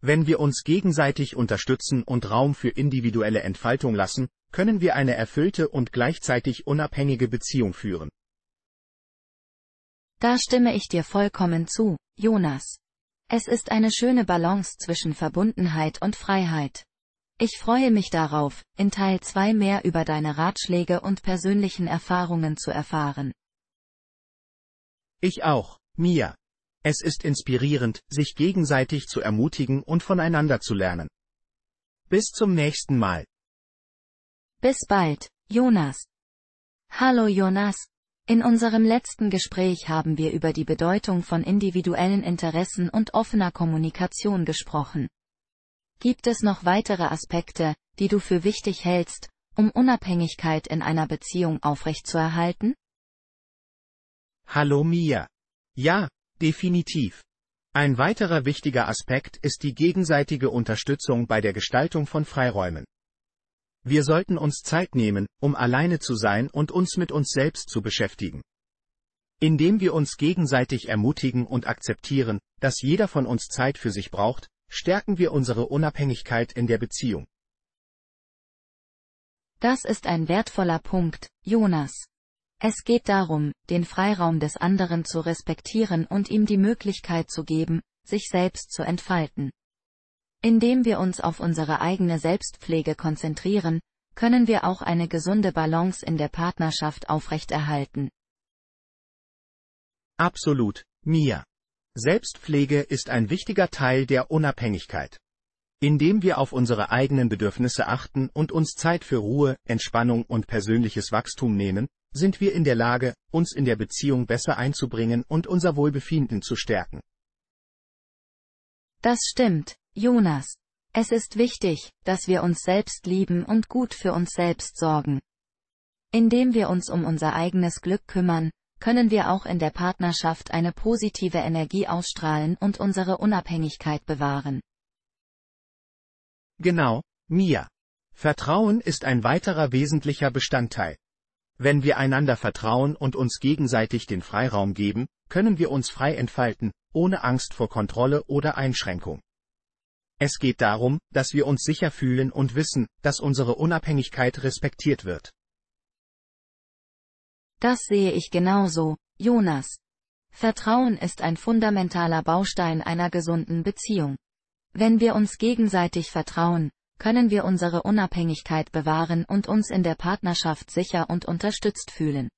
Wenn wir uns gegenseitig unterstützen und Raum für individuelle Entfaltung lassen, können wir eine erfüllte und gleichzeitig unabhängige Beziehung führen. Da stimme ich dir vollkommen zu, Jonas. Es ist eine schöne Balance zwischen Verbundenheit und Freiheit. Ich freue mich darauf, in Teil 2 mehr über deine Ratschläge und persönlichen Erfahrungen zu erfahren. Ich auch, Mia. Es ist inspirierend, sich gegenseitig zu ermutigen und voneinander zu lernen. Bis zum nächsten Mal. Bis bald, Jonas. Hallo Jonas, in unserem letzten Gespräch haben wir über die Bedeutung von individuellen Interessen und offener Kommunikation gesprochen. Gibt es noch weitere Aspekte, die du für wichtig hältst, um Unabhängigkeit in einer Beziehung aufrechtzuerhalten? Hallo Mia. Ja, definitiv. Ein weiterer wichtiger Aspekt ist die gegenseitige Unterstützung bei der Gestaltung von Freiräumen. Wir sollten uns Zeit nehmen, um alleine zu sein und uns mit uns selbst zu beschäftigen. Indem wir uns gegenseitig ermutigen und akzeptieren, dass jeder von uns Zeit für sich braucht, stärken wir unsere Unabhängigkeit in der Beziehung. Das ist ein wertvoller Punkt, Jonas. Es geht darum, den Freiraum des anderen zu respektieren und ihm die Möglichkeit zu geben, sich selbst zu entfalten. Indem wir uns auf unsere eigene Selbstpflege konzentrieren, können wir auch eine gesunde Balance in der Partnerschaft aufrechterhalten. Absolut, Mia. Selbstpflege ist ein wichtiger Teil der Unabhängigkeit. Indem wir auf unsere eigenen Bedürfnisse achten und uns Zeit für Ruhe, Entspannung und persönliches Wachstum nehmen, sind wir in der Lage, uns in der Beziehung besser einzubringen und unser Wohlbefinden zu stärken. Das stimmt. Jonas. Es ist wichtig, dass wir uns selbst lieben und gut für uns selbst sorgen. Indem wir uns um unser eigenes Glück kümmern, können wir auch in der Partnerschaft eine positive Energie ausstrahlen und unsere Unabhängigkeit bewahren. Genau, Mia. Vertrauen ist ein weiterer wesentlicher Bestandteil. Wenn wir einander vertrauen und uns gegenseitig den Freiraum geben, können wir uns frei entfalten, ohne Angst vor Kontrolle oder Einschränkung. Es geht darum, dass wir uns sicher fühlen und wissen, dass unsere Unabhängigkeit respektiert wird. Das sehe ich genauso, Jonas. Vertrauen ist ein fundamentaler Baustein einer gesunden Beziehung. Wenn wir uns gegenseitig vertrauen, können wir unsere Unabhängigkeit bewahren und uns in der Partnerschaft sicher und unterstützt fühlen.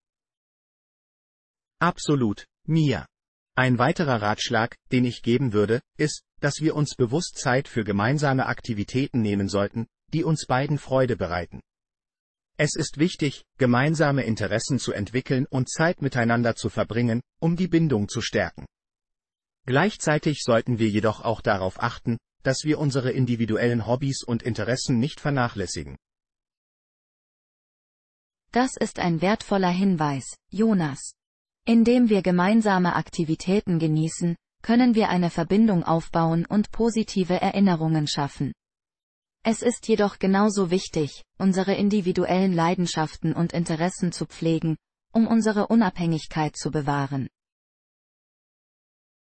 Absolut, Mia. Ein weiterer Ratschlag, den ich geben würde, ist, dass wir uns bewusst Zeit für gemeinsame Aktivitäten nehmen sollten, die uns beiden Freude bereiten. Es ist wichtig, gemeinsame Interessen zu entwickeln und Zeit miteinander zu verbringen, um die Bindung zu stärken. Gleichzeitig sollten wir jedoch auch darauf achten, dass wir unsere individuellen Hobbys und Interessen nicht vernachlässigen. Das ist ein wertvoller Hinweis, Jonas. Indem wir gemeinsame Aktivitäten genießen, können wir eine Verbindung aufbauen und positive Erinnerungen schaffen. Es ist jedoch genauso wichtig, unsere individuellen Leidenschaften und Interessen zu pflegen, um unsere Unabhängigkeit zu bewahren.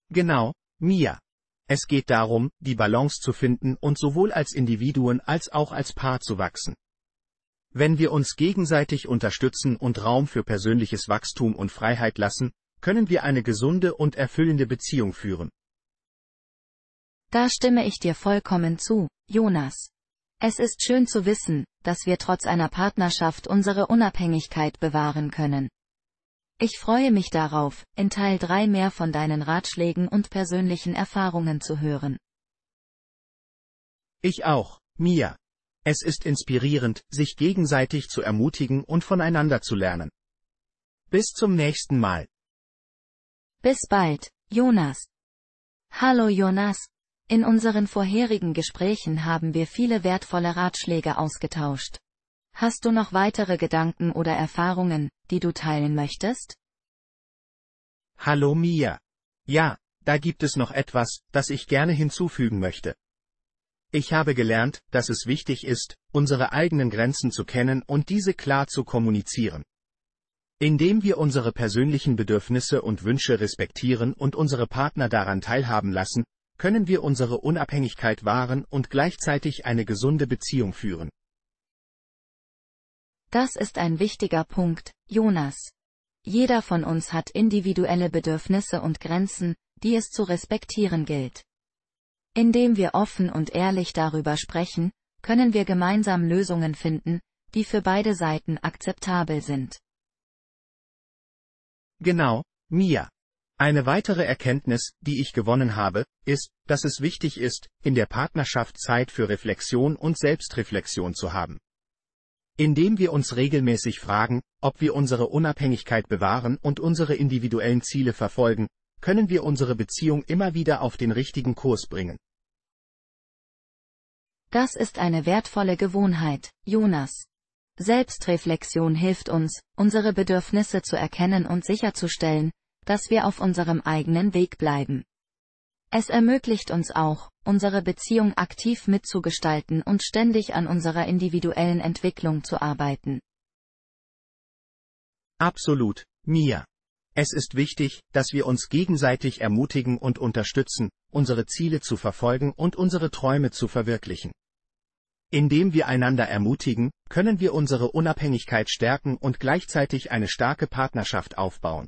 Genau, Mia. Es geht darum, die Balance zu finden und sowohl als Individuen als auch als Paar zu wachsen. Wenn wir uns gegenseitig unterstützen und Raum für persönliches Wachstum und Freiheit lassen, können wir eine gesunde und erfüllende Beziehung führen. Da stimme ich dir vollkommen zu, Jonas. Es ist schön zu wissen, dass wir trotz einer Partnerschaft unsere Unabhängigkeit bewahren können. Ich freue mich darauf, in Teil 3 mehr von deinen Ratschlägen und persönlichen Erfahrungen zu hören. Ich auch, Mia. Es ist inspirierend, sich gegenseitig zu ermutigen und voneinander zu lernen. Bis zum nächsten Mal. Bis bald, Jonas. Hallo Jonas. In unseren vorherigen Gesprächen haben wir viele wertvolle Ratschläge ausgetauscht. Hast du noch weitere Gedanken oder Erfahrungen, die du teilen möchtest? Hallo Mia. Ja, da gibt es noch etwas, das ich gerne hinzufügen möchte. Ich habe gelernt, dass es wichtig ist, unsere eigenen Grenzen zu kennen und diese klar zu kommunizieren. Indem wir unsere persönlichen Bedürfnisse und Wünsche respektieren und unsere Partner daran teilhaben lassen, können wir unsere Unabhängigkeit wahren und gleichzeitig eine gesunde Beziehung führen. Das ist ein wichtiger Punkt, Jonas. Jeder von uns hat individuelle Bedürfnisse und Grenzen, die es zu respektieren gilt. Indem wir offen und ehrlich darüber sprechen, können wir gemeinsam Lösungen finden, die für beide Seiten akzeptabel sind. Genau, Mia. Eine weitere Erkenntnis, die ich gewonnen habe, ist, dass es wichtig ist, in der Partnerschaft Zeit für Reflexion und Selbstreflexion zu haben. Indem wir uns regelmäßig fragen, ob wir unsere Unabhängigkeit bewahren und unsere individuellen Ziele verfolgen, können wir unsere Beziehung immer wieder auf den richtigen Kurs bringen. Das ist eine wertvolle Gewohnheit, Jonas. Selbstreflexion hilft uns, unsere Bedürfnisse zu erkennen und sicherzustellen, dass wir auf unserem eigenen Weg bleiben. Es ermöglicht uns auch, unsere Beziehung aktiv mitzugestalten und ständig an unserer individuellen Entwicklung zu arbeiten. Absolut, Mia. Es ist wichtig, dass wir uns gegenseitig ermutigen und unterstützen, unsere Ziele zu verfolgen und unsere Träume zu verwirklichen. Indem wir einander ermutigen, können wir unsere Unabhängigkeit stärken und gleichzeitig eine starke Partnerschaft aufbauen.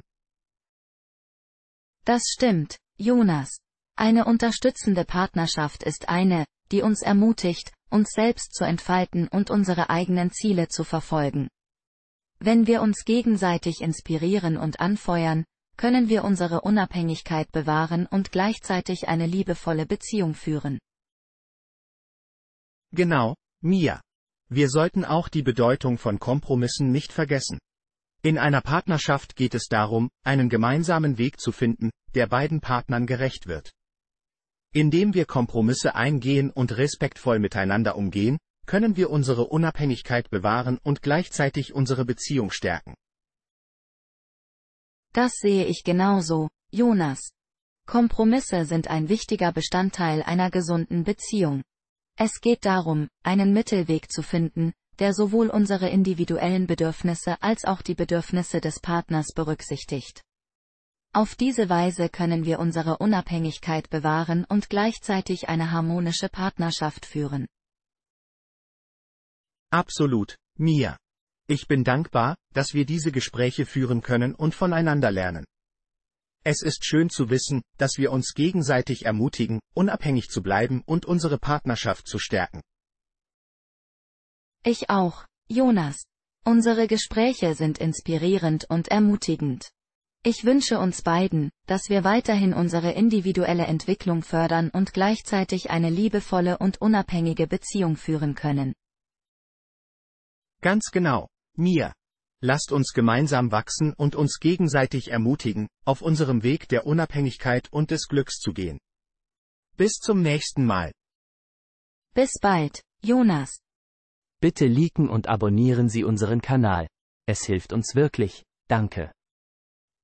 Das stimmt, Jonas. Eine unterstützende Partnerschaft ist eine, die uns ermutigt, uns selbst zu entfalten und unsere eigenen Ziele zu verfolgen. Wenn wir uns gegenseitig inspirieren und anfeuern, können wir unsere Unabhängigkeit bewahren und gleichzeitig eine liebevolle Beziehung führen. Genau, Mia. Wir sollten auch die Bedeutung von Kompromissen nicht vergessen. In einer Partnerschaft geht es darum, einen gemeinsamen Weg zu finden, der beiden Partnern gerecht wird. Indem wir Kompromisse eingehen und respektvoll miteinander umgehen, können wir unsere Unabhängigkeit bewahren und gleichzeitig unsere Beziehung stärken. Das sehe ich genauso, Jonas. Kompromisse sind ein wichtiger Bestandteil einer gesunden Beziehung. Es geht darum, einen Mittelweg zu finden, der sowohl unsere individuellen Bedürfnisse als auch die Bedürfnisse des Partners berücksichtigt. Auf diese Weise können wir unsere Unabhängigkeit bewahren und gleichzeitig eine harmonische Partnerschaft führen. Absolut, Mia. Ich bin dankbar, dass wir diese Gespräche führen können und voneinander lernen. Es ist schön zu wissen, dass wir uns gegenseitig ermutigen, unabhängig zu bleiben und unsere Partnerschaft zu stärken. Ich auch, Jonas. Unsere Gespräche sind inspirierend und ermutigend. Ich wünsche uns beiden, dass wir weiterhin unsere individuelle Entwicklung fördern und gleichzeitig eine liebevolle und unabhängige Beziehung führen können. Ganz genau, mir. Lasst uns gemeinsam wachsen und uns gegenseitig ermutigen, auf unserem Weg der Unabhängigkeit und des Glücks zu gehen. Bis zum nächsten Mal. Bis bald, Jonas. Bitte liken und abonnieren Sie unseren Kanal. Es hilft uns wirklich. Danke.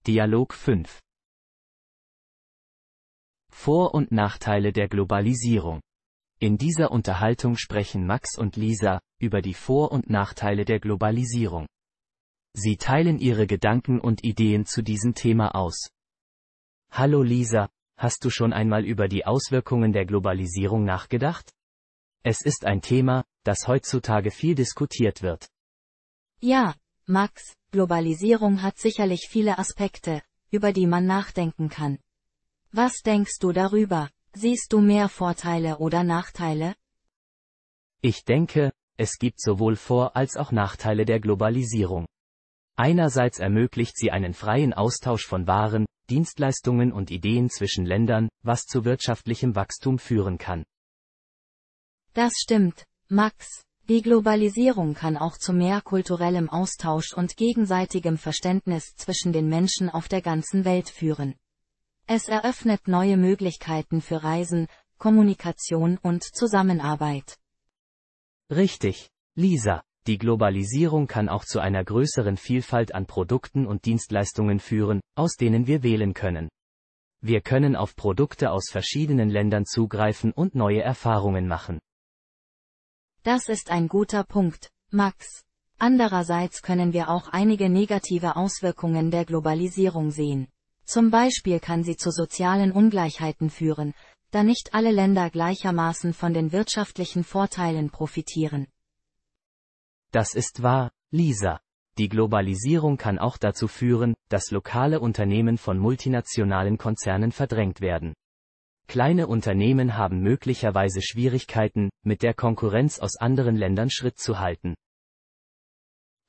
Dialog 5 Vor- und Nachteile der Globalisierung. In dieser Unterhaltung sprechen Max und Lisa über die Vor- und Nachteile der Globalisierung. Sie teilen Ihre Gedanken und Ideen zu diesem Thema aus. Hallo Lisa, hast du schon einmal über die Auswirkungen der Globalisierung nachgedacht? Es ist ein Thema, das heutzutage viel diskutiert wird. Ja, Max, Globalisierung hat sicherlich viele Aspekte, über die man nachdenken kann. Was denkst du darüber? Siehst du mehr Vorteile oder Nachteile? Ich denke, es gibt sowohl Vor- als auch Nachteile der Globalisierung. Einerseits ermöglicht sie einen freien Austausch von Waren, Dienstleistungen und Ideen zwischen Ländern, was zu wirtschaftlichem Wachstum führen kann. Das stimmt, Max. Die Globalisierung kann auch zu mehr kulturellem Austausch und gegenseitigem Verständnis zwischen den Menschen auf der ganzen Welt führen. Es eröffnet neue Möglichkeiten für Reisen, Kommunikation und Zusammenarbeit. Richtig, Lisa. Die Globalisierung kann auch zu einer größeren Vielfalt an Produkten und Dienstleistungen führen, aus denen wir wählen können. Wir können auf Produkte aus verschiedenen Ländern zugreifen und neue Erfahrungen machen. Das ist ein guter Punkt, Max. Andererseits können wir auch einige negative Auswirkungen der Globalisierung sehen. Zum Beispiel kann sie zu sozialen Ungleichheiten führen, da nicht alle Länder gleichermaßen von den wirtschaftlichen Vorteilen profitieren. Das ist wahr, Lisa. Die Globalisierung kann auch dazu führen, dass lokale Unternehmen von multinationalen Konzernen verdrängt werden. Kleine Unternehmen haben möglicherweise Schwierigkeiten, mit der Konkurrenz aus anderen Ländern Schritt zu halten.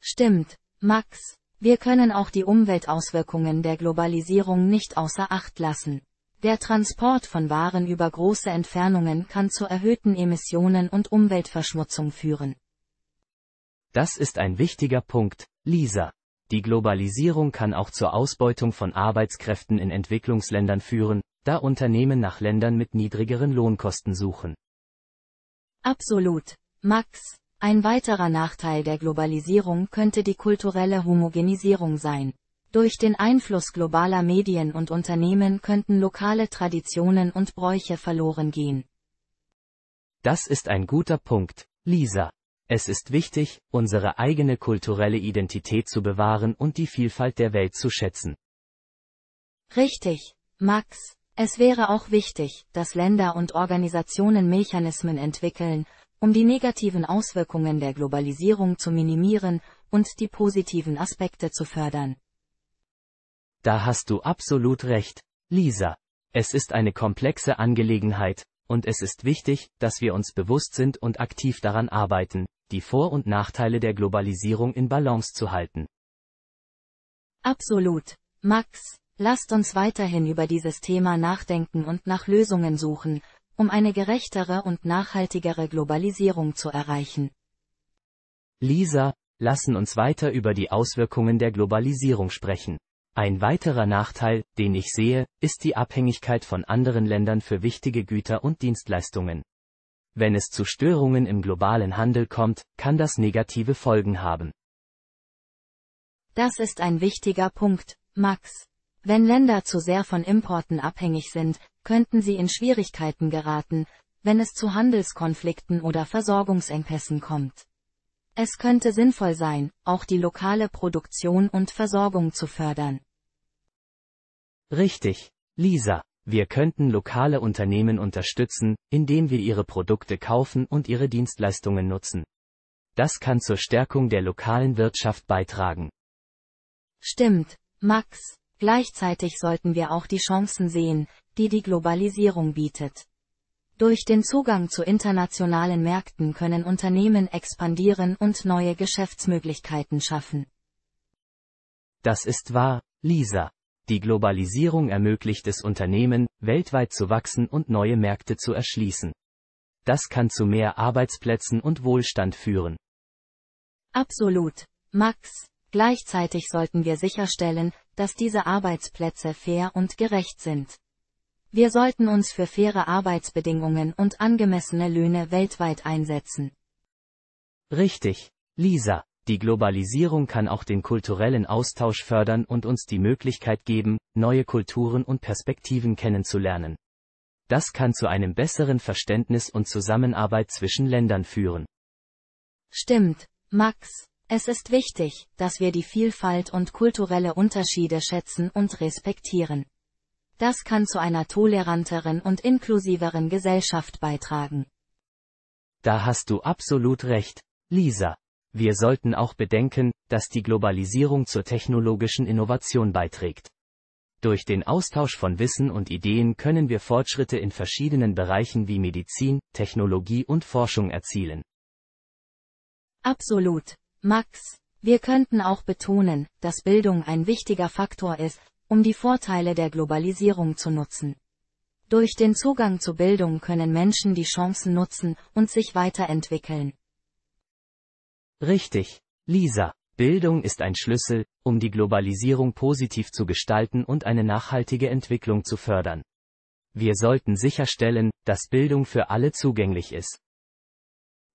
Stimmt, Max, wir können auch die Umweltauswirkungen der Globalisierung nicht außer Acht lassen. Der Transport von Waren über große Entfernungen kann zu erhöhten Emissionen und Umweltverschmutzung führen. Das ist ein wichtiger Punkt, Lisa. Die Globalisierung kann auch zur Ausbeutung von Arbeitskräften in Entwicklungsländern führen, da Unternehmen nach Ländern mit niedrigeren Lohnkosten suchen. Absolut, Max. Ein weiterer Nachteil der Globalisierung könnte die kulturelle Homogenisierung sein. Durch den Einfluss globaler Medien und Unternehmen könnten lokale Traditionen und Bräuche verloren gehen. Das ist ein guter Punkt, Lisa. Es ist wichtig, unsere eigene kulturelle Identität zu bewahren und die Vielfalt der Welt zu schätzen. Richtig, Max. Es wäre auch wichtig, dass Länder und Organisationen Mechanismen entwickeln, um die negativen Auswirkungen der Globalisierung zu minimieren und die positiven Aspekte zu fördern. Da hast du absolut recht, Lisa. Es ist eine komplexe Angelegenheit, und es ist wichtig, dass wir uns bewusst sind und aktiv daran arbeiten, die Vor- und Nachteile der Globalisierung in Balance zu halten. Absolut. Max, lasst uns weiterhin über dieses Thema nachdenken und nach Lösungen suchen, um eine gerechtere und nachhaltigere Globalisierung zu erreichen. Lisa, lassen uns weiter über die Auswirkungen der Globalisierung sprechen. Ein weiterer Nachteil, den ich sehe, ist die Abhängigkeit von anderen Ländern für wichtige Güter und Dienstleistungen. Wenn es zu Störungen im globalen Handel kommt, kann das negative Folgen haben. Das ist ein wichtiger Punkt, Max. Wenn Länder zu sehr von Importen abhängig sind, könnten sie in Schwierigkeiten geraten, wenn es zu Handelskonflikten oder Versorgungsengpässen kommt. Es könnte sinnvoll sein, auch die lokale Produktion und Versorgung zu fördern. Richtig, Lisa, wir könnten lokale Unternehmen unterstützen, indem wir ihre Produkte kaufen und ihre Dienstleistungen nutzen. Das kann zur Stärkung der lokalen Wirtschaft beitragen. Stimmt, Max, gleichzeitig sollten wir auch die Chancen sehen, die die Globalisierung bietet. Durch den Zugang zu internationalen Märkten können Unternehmen expandieren und neue Geschäftsmöglichkeiten schaffen. Das ist wahr, Lisa. Die Globalisierung ermöglicht es Unternehmen, weltweit zu wachsen und neue Märkte zu erschließen. Das kann zu mehr Arbeitsplätzen und Wohlstand führen. Absolut, Max. Gleichzeitig sollten wir sicherstellen, dass diese Arbeitsplätze fair und gerecht sind. Wir sollten uns für faire Arbeitsbedingungen und angemessene Löhne weltweit einsetzen. Richtig, Lisa. Die Globalisierung kann auch den kulturellen Austausch fördern und uns die Möglichkeit geben, neue Kulturen und Perspektiven kennenzulernen. Das kann zu einem besseren Verständnis und Zusammenarbeit zwischen Ländern führen. Stimmt, Max. Es ist wichtig, dass wir die Vielfalt und kulturelle Unterschiede schätzen und respektieren. Das kann zu einer toleranteren und inklusiveren Gesellschaft beitragen. Da hast du absolut recht, Lisa. Wir sollten auch bedenken, dass die Globalisierung zur technologischen Innovation beiträgt. Durch den Austausch von Wissen und Ideen können wir Fortschritte in verschiedenen Bereichen wie Medizin, Technologie und Forschung erzielen. Absolut. Max, wir könnten auch betonen, dass Bildung ein wichtiger Faktor ist, um die Vorteile der Globalisierung zu nutzen. Durch den Zugang zu Bildung können Menschen die Chancen nutzen und sich weiterentwickeln. Richtig. Lisa, Bildung ist ein Schlüssel, um die Globalisierung positiv zu gestalten und eine nachhaltige Entwicklung zu fördern. Wir sollten sicherstellen, dass Bildung für alle zugänglich ist.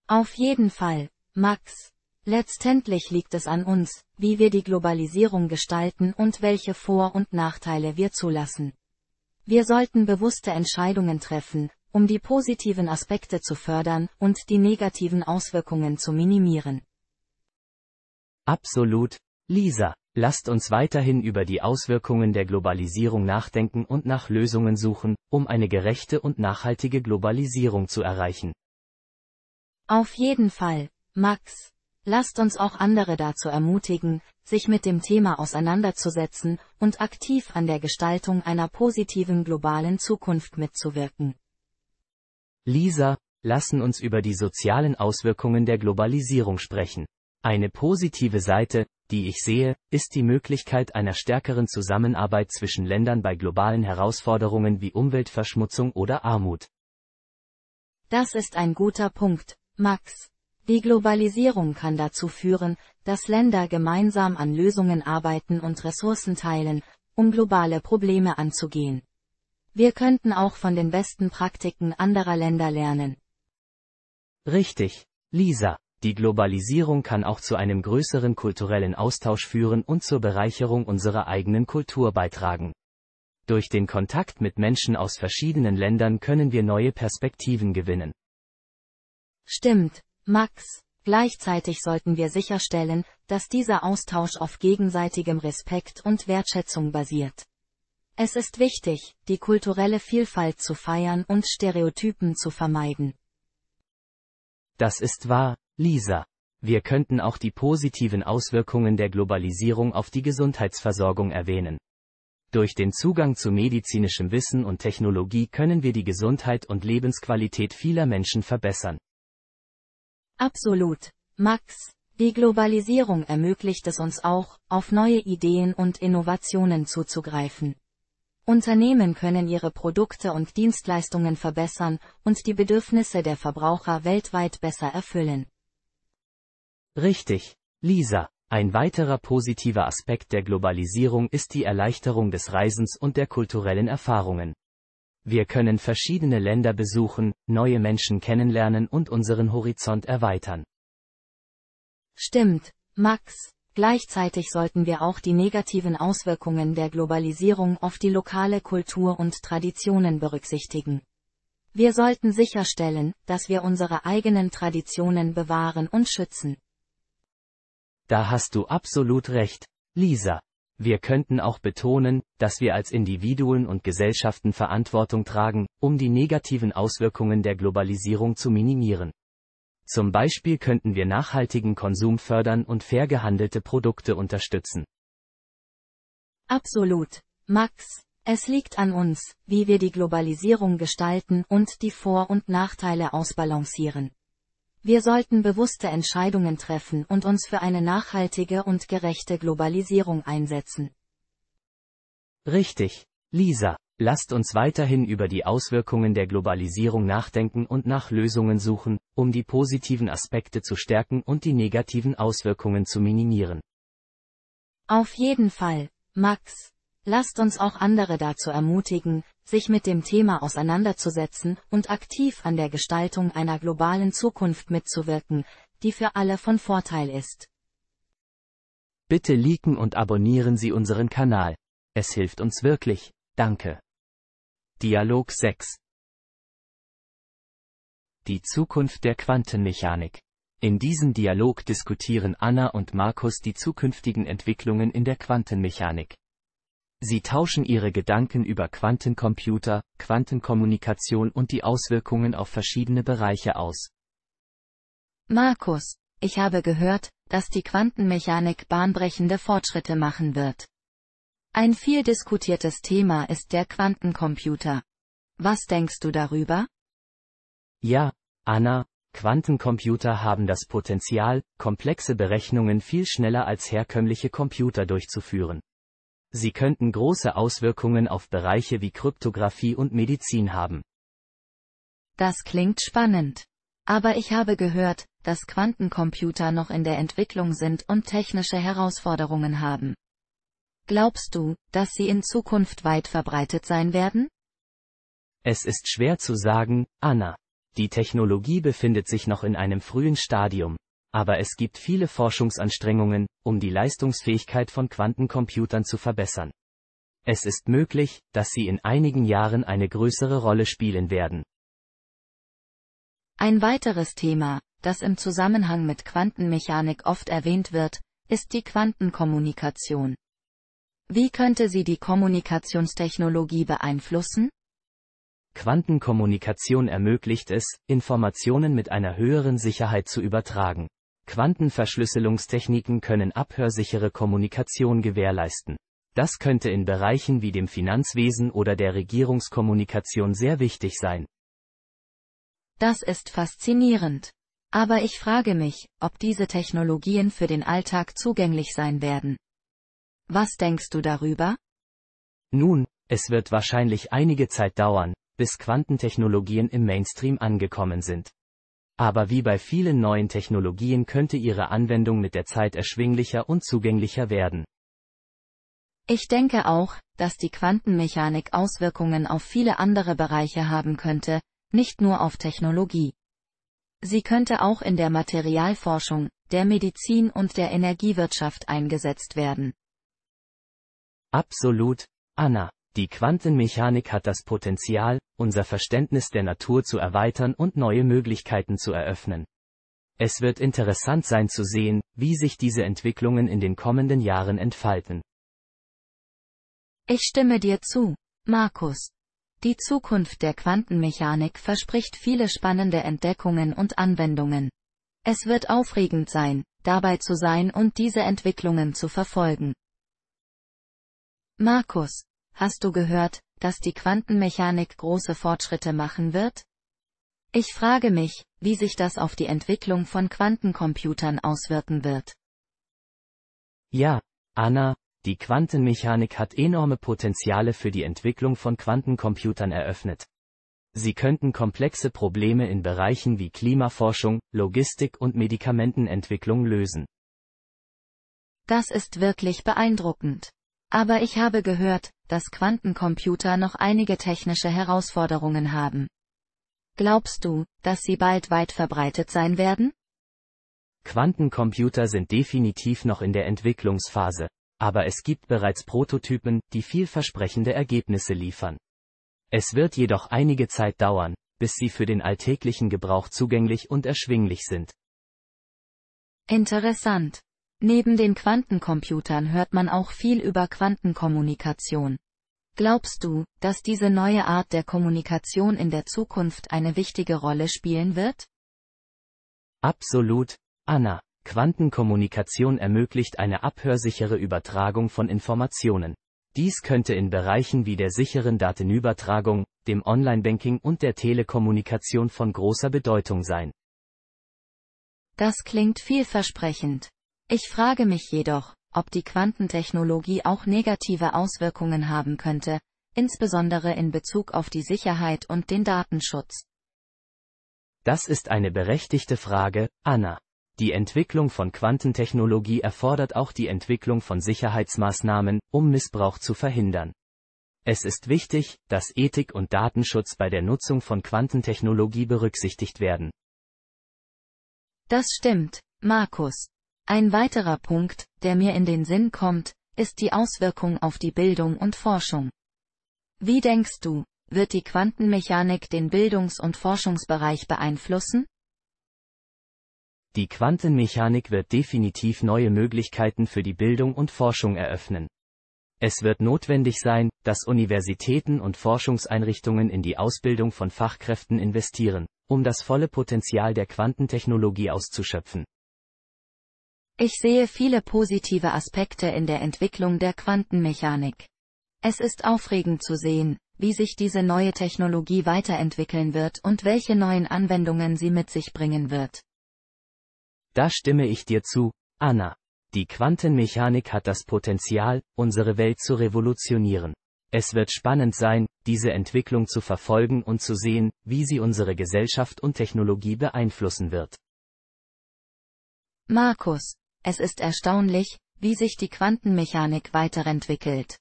Auf jeden Fall, Max. Letztendlich liegt es an uns, wie wir die Globalisierung gestalten und welche Vor- und Nachteile wir zulassen. Wir sollten bewusste Entscheidungen treffen, um die positiven Aspekte zu fördern und die negativen Auswirkungen zu minimieren. Absolut. Lisa, lasst uns weiterhin über die Auswirkungen der Globalisierung nachdenken und nach Lösungen suchen, um eine gerechte und nachhaltige Globalisierung zu erreichen. Auf jeden Fall, Max. Lasst uns auch andere dazu ermutigen, sich mit dem Thema auseinanderzusetzen und aktiv an der Gestaltung einer positiven globalen Zukunft mitzuwirken. Lisa, lassen uns über die sozialen Auswirkungen der Globalisierung sprechen. Eine positive Seite, die ich sehe, ist die Möglichkeit einer stärkeren Zusammenarbeit zwischen Ländern bei globalen Herausforderungen wie Umweltverschmutzung oder Armut. Das ist ein guter Punkt, Max. Die Globalisierung kann dazu führen, dass Länder gemeinsam an Lösungen arbeiten und Ressourcen teilen, um globale Probleme anzugehen. Wir könnten auch von den besten Praktiken anderer Länder lernen. Richtig, Lisa. Die Globalisierung kann auch zu einem größeren kulturellen Austausch führen und zur Bereicherung unserer eigenen Kultur beitragen. Durch den Kontakt mit Menschen aus verschiedenen Ländern können wir neue Perspektiven gewinnen. Stimmt, Max. Gleichzeitig sollten wir sicherstellen, dass dieser Austausch auf gegenseitigem Respekt und Wertschätzung basiert. Es ist wichtig, die kulturelle Vielfalt zu feiern und Stereotypen zu vermeiden. Das ist wahr, Lisa. Wir könnten auch die positiven Auswirkungen der Globalisierung auf die Gesundheitsversorgung erwähnen. Durch den Zugang zu medizinischem Wissen und Technologie können wir die Gesundheit und Lebensqualität vieler Menschen verbessern. Absolut, Max. Die Globalisierung ermöglicht es uns auch, auf neue Ideen und Innovationen zuzugreifen. Unternehmen können ihre Produkte und Dienstleistungen verbessern und die Bedürfnisse der Verbraucher weltweit besser erfüllen. Richtig, Lisa. Ein weiterer positiver Aspekt der Globalisierung ist die Erleichterung des Reisens und der kulturellen Erfahrungen. Wir können verschiedene Länder besuchen, neue Menschen kennenlernen und unseren Horizont erweitern. Stimmt, Max. Gleichzeitig sollten wir auch die negativen Auswirkungen der Globalisierung auf die lokale Kultur und Traditionen berücksichtigen. Wir sollten sicherstellen, dass wir unsere eigenen Traditionen bewahren und schützen. Da hast du absolut recht, Lisa. Wir könnten auch betonen, dass wir als Individuen und Gesellschaften Verantwortung tragen, um die negativen Auswirkungen der Globalisierung zu minimieren. Zum Beispiel könnten wir nachhaltigen Konsum fördern und fair gehandelte Produkte unterstützen. Absolut, Max. Es liegt an uns, wie wir die Globalisierung gestalten und die Vor- und Nachteile ausbalancieren. Wir sollten bewusste Entscheidungen treffen und uns für eine nachhaltige und gerechte Globalisierung einsetzen. Richtig, Lisa, lasst uns weiterhin über die Auswirkungen der Globalisierung nachdenken und nach Lösungen suchen, um die positiven Aspekte zu stärken und die negativen Auswirkungen zu minimieren. Auf jeden Fall, Max. Lasst uns auch andere dazu ermutigen, sich mit dem Thema auseinanderzusetzen und aktiv an der Gestaltung einer globalen Zukunft mitzuwirken, die für alle von Vorteil ist. Bitte liken und abonnieren Sie unseren Kanal. Es hilft uns wirklich. Danke. Dialog 6 Die Zukunft der Quantenmechanik. In diesem Dialog diskutieren Anna und Markus die zukünftigen Entwicklungen in der Quantenmechanik. Sie tauschen ihre Gedanken über Quantencomputer, Quantenkommunikation und die Auswirkungen auf verschiedene Bereiche aus. Markus, ich habe gehört, dass die Quantenmechanik bahnbrechende Fortschritte machen wird. Ein viel diskutiertes Thema ist der Quantencomputer. Was denkst du darüber? Ja, Anna, Quantencomputer haben das Potenzial, komplexe Berechnungen viel schneller als herkömmliche Computer durchzuführen. Sie könnten große Auswirkungen auf Bereiche wie Kryptographie und Medizin haben. Das klingt spannend. Aber ich habe gehört, dass Quantencomputer noch in der Entwicklung sind und technische Herausforderungen haben. Glaubst du, dass sie in Zukunft weit verbreitet sein werden? Es ist schwer zu sagen, Anna. Die Technologie befindet sich noch in einem frühen Stadium, aber es gibt viele Forschungsanstrengungen, um die Leistungsfähigkeit von Quantencomputern zu verbessern. Es ist möglich, dass sie in einigen Jahren eine größere Rolle spielen werden. Ein weiteres Thema, das im Zusammenhang mit Quantenmechanik oft erwähnt wird, ist die Quantenkommunikation. Wie könnte sie die Kommunikationstechnologie beeinflussen? Quantenkommunikation ermöglicht es, Informationen mit einer höheren Sicherheit zu übertragen. Quantenverschlüsselungstechniken können abhörsichere Kommunikation gewährleisten. Das könnte in Bereichen wie dem Finanzwesen oder der Regierungskommunikation sehr wichtig sein. Das ist faszinierend. Aber ich frage mich, ob diese Technologien für den Alltag zugänglich sein werden. Was denkst du darüber? Nun, es wird wahrscheinlich einige Zeit dauern, bis Quantentechnologien im Mainstream angekommen sind. Aber wie bei vielen neuen Technologien könnte ihre Anwendung mit der Zeit erschwinglicher und zugänglicher werden. Ich denke auch, dass die Quantenmechanik Auswirkungen auf viele andere Bereiche haben könnte, nicht nur auf Technologie. Sie könnte auch in der Materialforschung, der Medizin und der Energiewirtschaft eingesetzt werden. Absolut, Anna. Die Quantenmechanik hat das Potenzial, unser Verständnis der Natur zu erweitern und neue Möglichkeiten zu eröffnen. Es wird interessant sein zu sehen, wie sich diese Entwicklungen in den kommenden Jahren entfalten. Ich stimme dir zu, Markus. Die Zukunft der Quantenmechanik verspricht viele spannende Entdeckungen und Anwendungen. Es wird aufregend sein, dabei zu sein und diese Entwicklungen zu verfolgen. Markus, hast du gehört, dass die Quantenmechanik große Fortschritte machen wird? Ich frage mich, wie sich das auf die Entwicklung von Quantencomputern auswirken wird. Ja, Anna, die Quantenmechanik hat enorme Potenziale für die Entwicklung von Quantencomputern eröffnet. Sie könnten komplexe Probleme in Bereichen wie Klimaforschung, Logistik und Medikamentenentwicklung lösen. Das ist wirklich beeindruckend. Aber ich habe gehört, dass Quantencomputer noch einige technische Herausforderungen haben. Glaubst du, dass sie bald weit verbreitet sein werden? Quantencomputer sind definitiv noch in der Entwicklungsphase, aber es gibt bereits Prototypen, die vielversprechende Ergebnisse liefern. Es wird jedoch einige Zeit dauern, bis sie für den alltäglichen Gebrauch zugänglich und erschwinglich sind. Interessant. Neben den Quantencomputern hört man auch viel über Quantenkommunikation. Glaubst du, dass diese neue Art der Kommunikation in der Zukunft eine wichtige Rolle spielen wird? Absolut, Anna. Quantenkommunikation ermöglicht eine abhörsichere Übertragung von Informationen. Dies könnte in Bereichen wie der sicheren Datenübertragung, dem Online-Banking und der Telekommunikation von großer Bedeutung sein. Das klingt vielversprechend. Ich frage mich jedoch, ob die Quantentechnologie auch negative Auswirkungen haben könnte, insbesondere in Bezug auf die Sicherheit und den Datenschutz. Das ist eine berechtigte Frage, Anna. Die Entwicklung von Quantentechnologie erfordert auch die Entwicklung von Sicherheitsmaßnahmen, um Missbrauch zu verhindern. Es ist wichtig, dass Ethik und Datenschutz bei der Nutzung von Quantentechnologie berücksichtigt werden. Das stimmt, Markus. Ein weiterer Punkt, der mir in den Sinn kommt, ist die Auswirkung auf die Bildung und Forschung. Wie denkst du, wird die Quantenmechanik den Bildungs- und Forschungsbereich beeinflussen? Die Quantenmechanik wird definitiv neue Möglichkeiten für die Bildung und Forschung eröffnen. Es wird notwendig sein, dass Universitäten und Forschungseinrichtungen in die Ausbildung von Fachkräften investieren, um das volle Potenzial der Quantentechnologie auszuschöpfen. Ich sehe viele positive Aspekte in der Entwicklung der Quantenmechanik. Es ist aufregend zu sehen, wie sich diese neue Technologie weiterentwickeln wird und welche neuen Anwendungen sie mit sich bringen wird. Da stimme ich dir zu, Anna. Die Quantenmechanik hat das Potenzial, unsere Welt zu revolutionieren. Es wird spannend sein, diese Entwicklung zu verfolgen und zu sehen, wie sie unsere Gesellschaft und Technologie beeinflussen wird. Markus, es ist erstaunlich, wie sich die Quantenmechanik weiterentwickelt.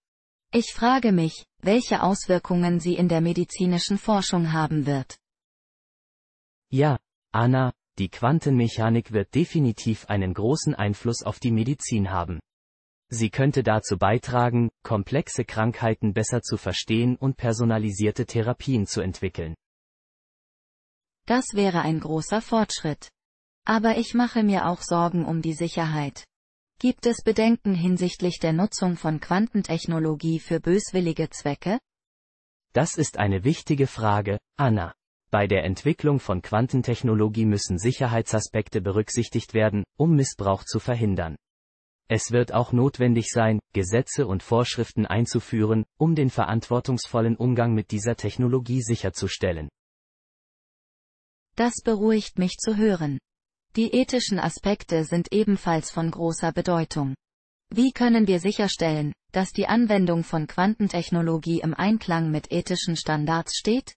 Ich frage mich, welche Auswirkungen sie in der medizinischen Forschung haben wird. Ja, Anna, die Quantenmechanik wird definitiv einen großen Einfluss auf die Medizin haben. Sie könnte dazu beitragen, komplexe Krankheiten besser zu verstehen und personalisierte Therapien zu entwickeln. Das wäre ein großer Fortschritt. Aber ich mache mir auch Sorgen um die Sicherheit. Gibt es Bedenken hinsichtlich der Nutzung von Quantentechnologie für böswillige Zwecke? Das ist eine wichtige Frage, Anna. Bei der Entwicklung von Quantentechnologie müssen Sicherheitsaspekte berücksichtigt werden, um Missbrauch zu verhindern. Es wird auch notwendig sein, Gesetze und Vorschriften einzuführen, um den verantwortungsvollen Umgang mit dieser Technologie sicherzustellen. Das beruhigt mich zu hören. Die ethischen Aspekte sind ebenfalls von großer Bedeutung. Wie können wir sicherstellen, dass die Anwendung von Quantentechnologie im Einklang mit ethischen Standards steht?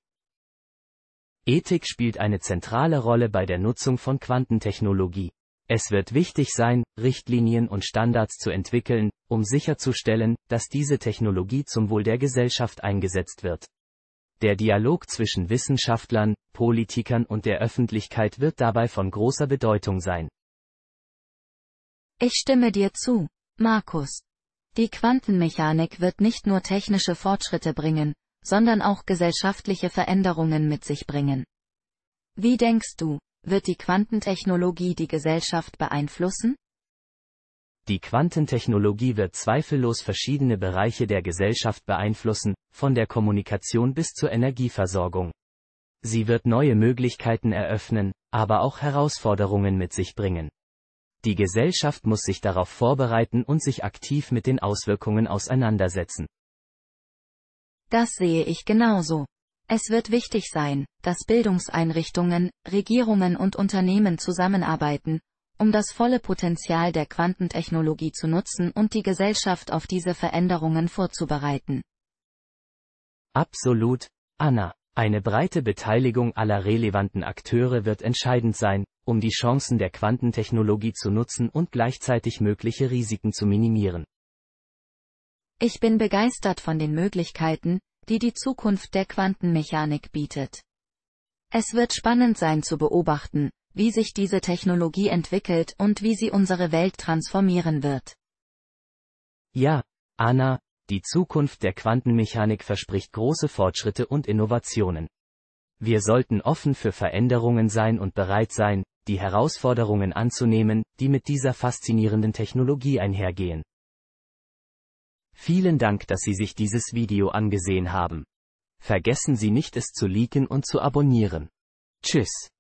Ethik spielt eine zentrale Rolle bei der Nutzung von Quantentechnologie. Es wird wichtig sein, Richtlinien und Standards zu entwickeln, um sicherzustellen, dass diese Technologie zum Wohl der Gesellschaft eingesetzt wird. Der Dialog zwischen Wissenschaftlern, Politikern und der Öffentlichkeit wird dabei von großer Bedeutung sein. Ich stimme dir zu, Markus. Die Quantenmechanik wird nicht nur technische Fortschritte bringen, sondern auch gesellschaftliche Veränderungen mit sich bringen. Wie denkst du, wird die Quantentechnologie die Gesellschaft beeinflussen? Die Quantentechnologie wird zweifellos verschiedene Bereiche der Gesellschaft beeinflussen, von der Kommunikation bis zur Energieversorgung. Sie wird neue Möglichkeiten eröffnen, aber auch Herausforderungen mit sich bringen. Die Gesellschaft muss sich darauf vorbereiten und sich aktiv mit den Auswirkungen auseinandersetzen. Das sehe ich genauso. Es wird wichtig sein, dass Bildungseinrichtungen, Regierungen und Unternehmen zusammenarbeiten, um das volle Potenzial der Quantentechnologie zu nutzen und die Gesellschaft auf diese Veränderungen vorzubereiten. Absolut, Anna. Eine breite Beteiligung aller relevanten Akteure wird entscheidend sein, um die Chancen der Quantentechnologie zu nutzen und gleichzeitig mögliche Risiken zu minimieren. Ich bin begeistert von den Möglichkeiten, die die Zukunft der Quantenmechanik bietet. Es wird spannend sein zu beobachten, wie sich diese Technologie entwickelt und wie sie unsere Welt transformieren wird. Ja, Anna, die Zukunft der Quantenmechanik verspricht große Fortschritte und Innovationen. Wir sollten offen für Veränderungen sein und bereit sein, die Herausforderungen anzunehmen, die mit dieser faszinierenden Technologie einhergehen. Vielen Dank, dass Sie sich dieses Video angesehen haben. Vergessen Sie nicht es zu liken und zu abonnieren. Tschüss.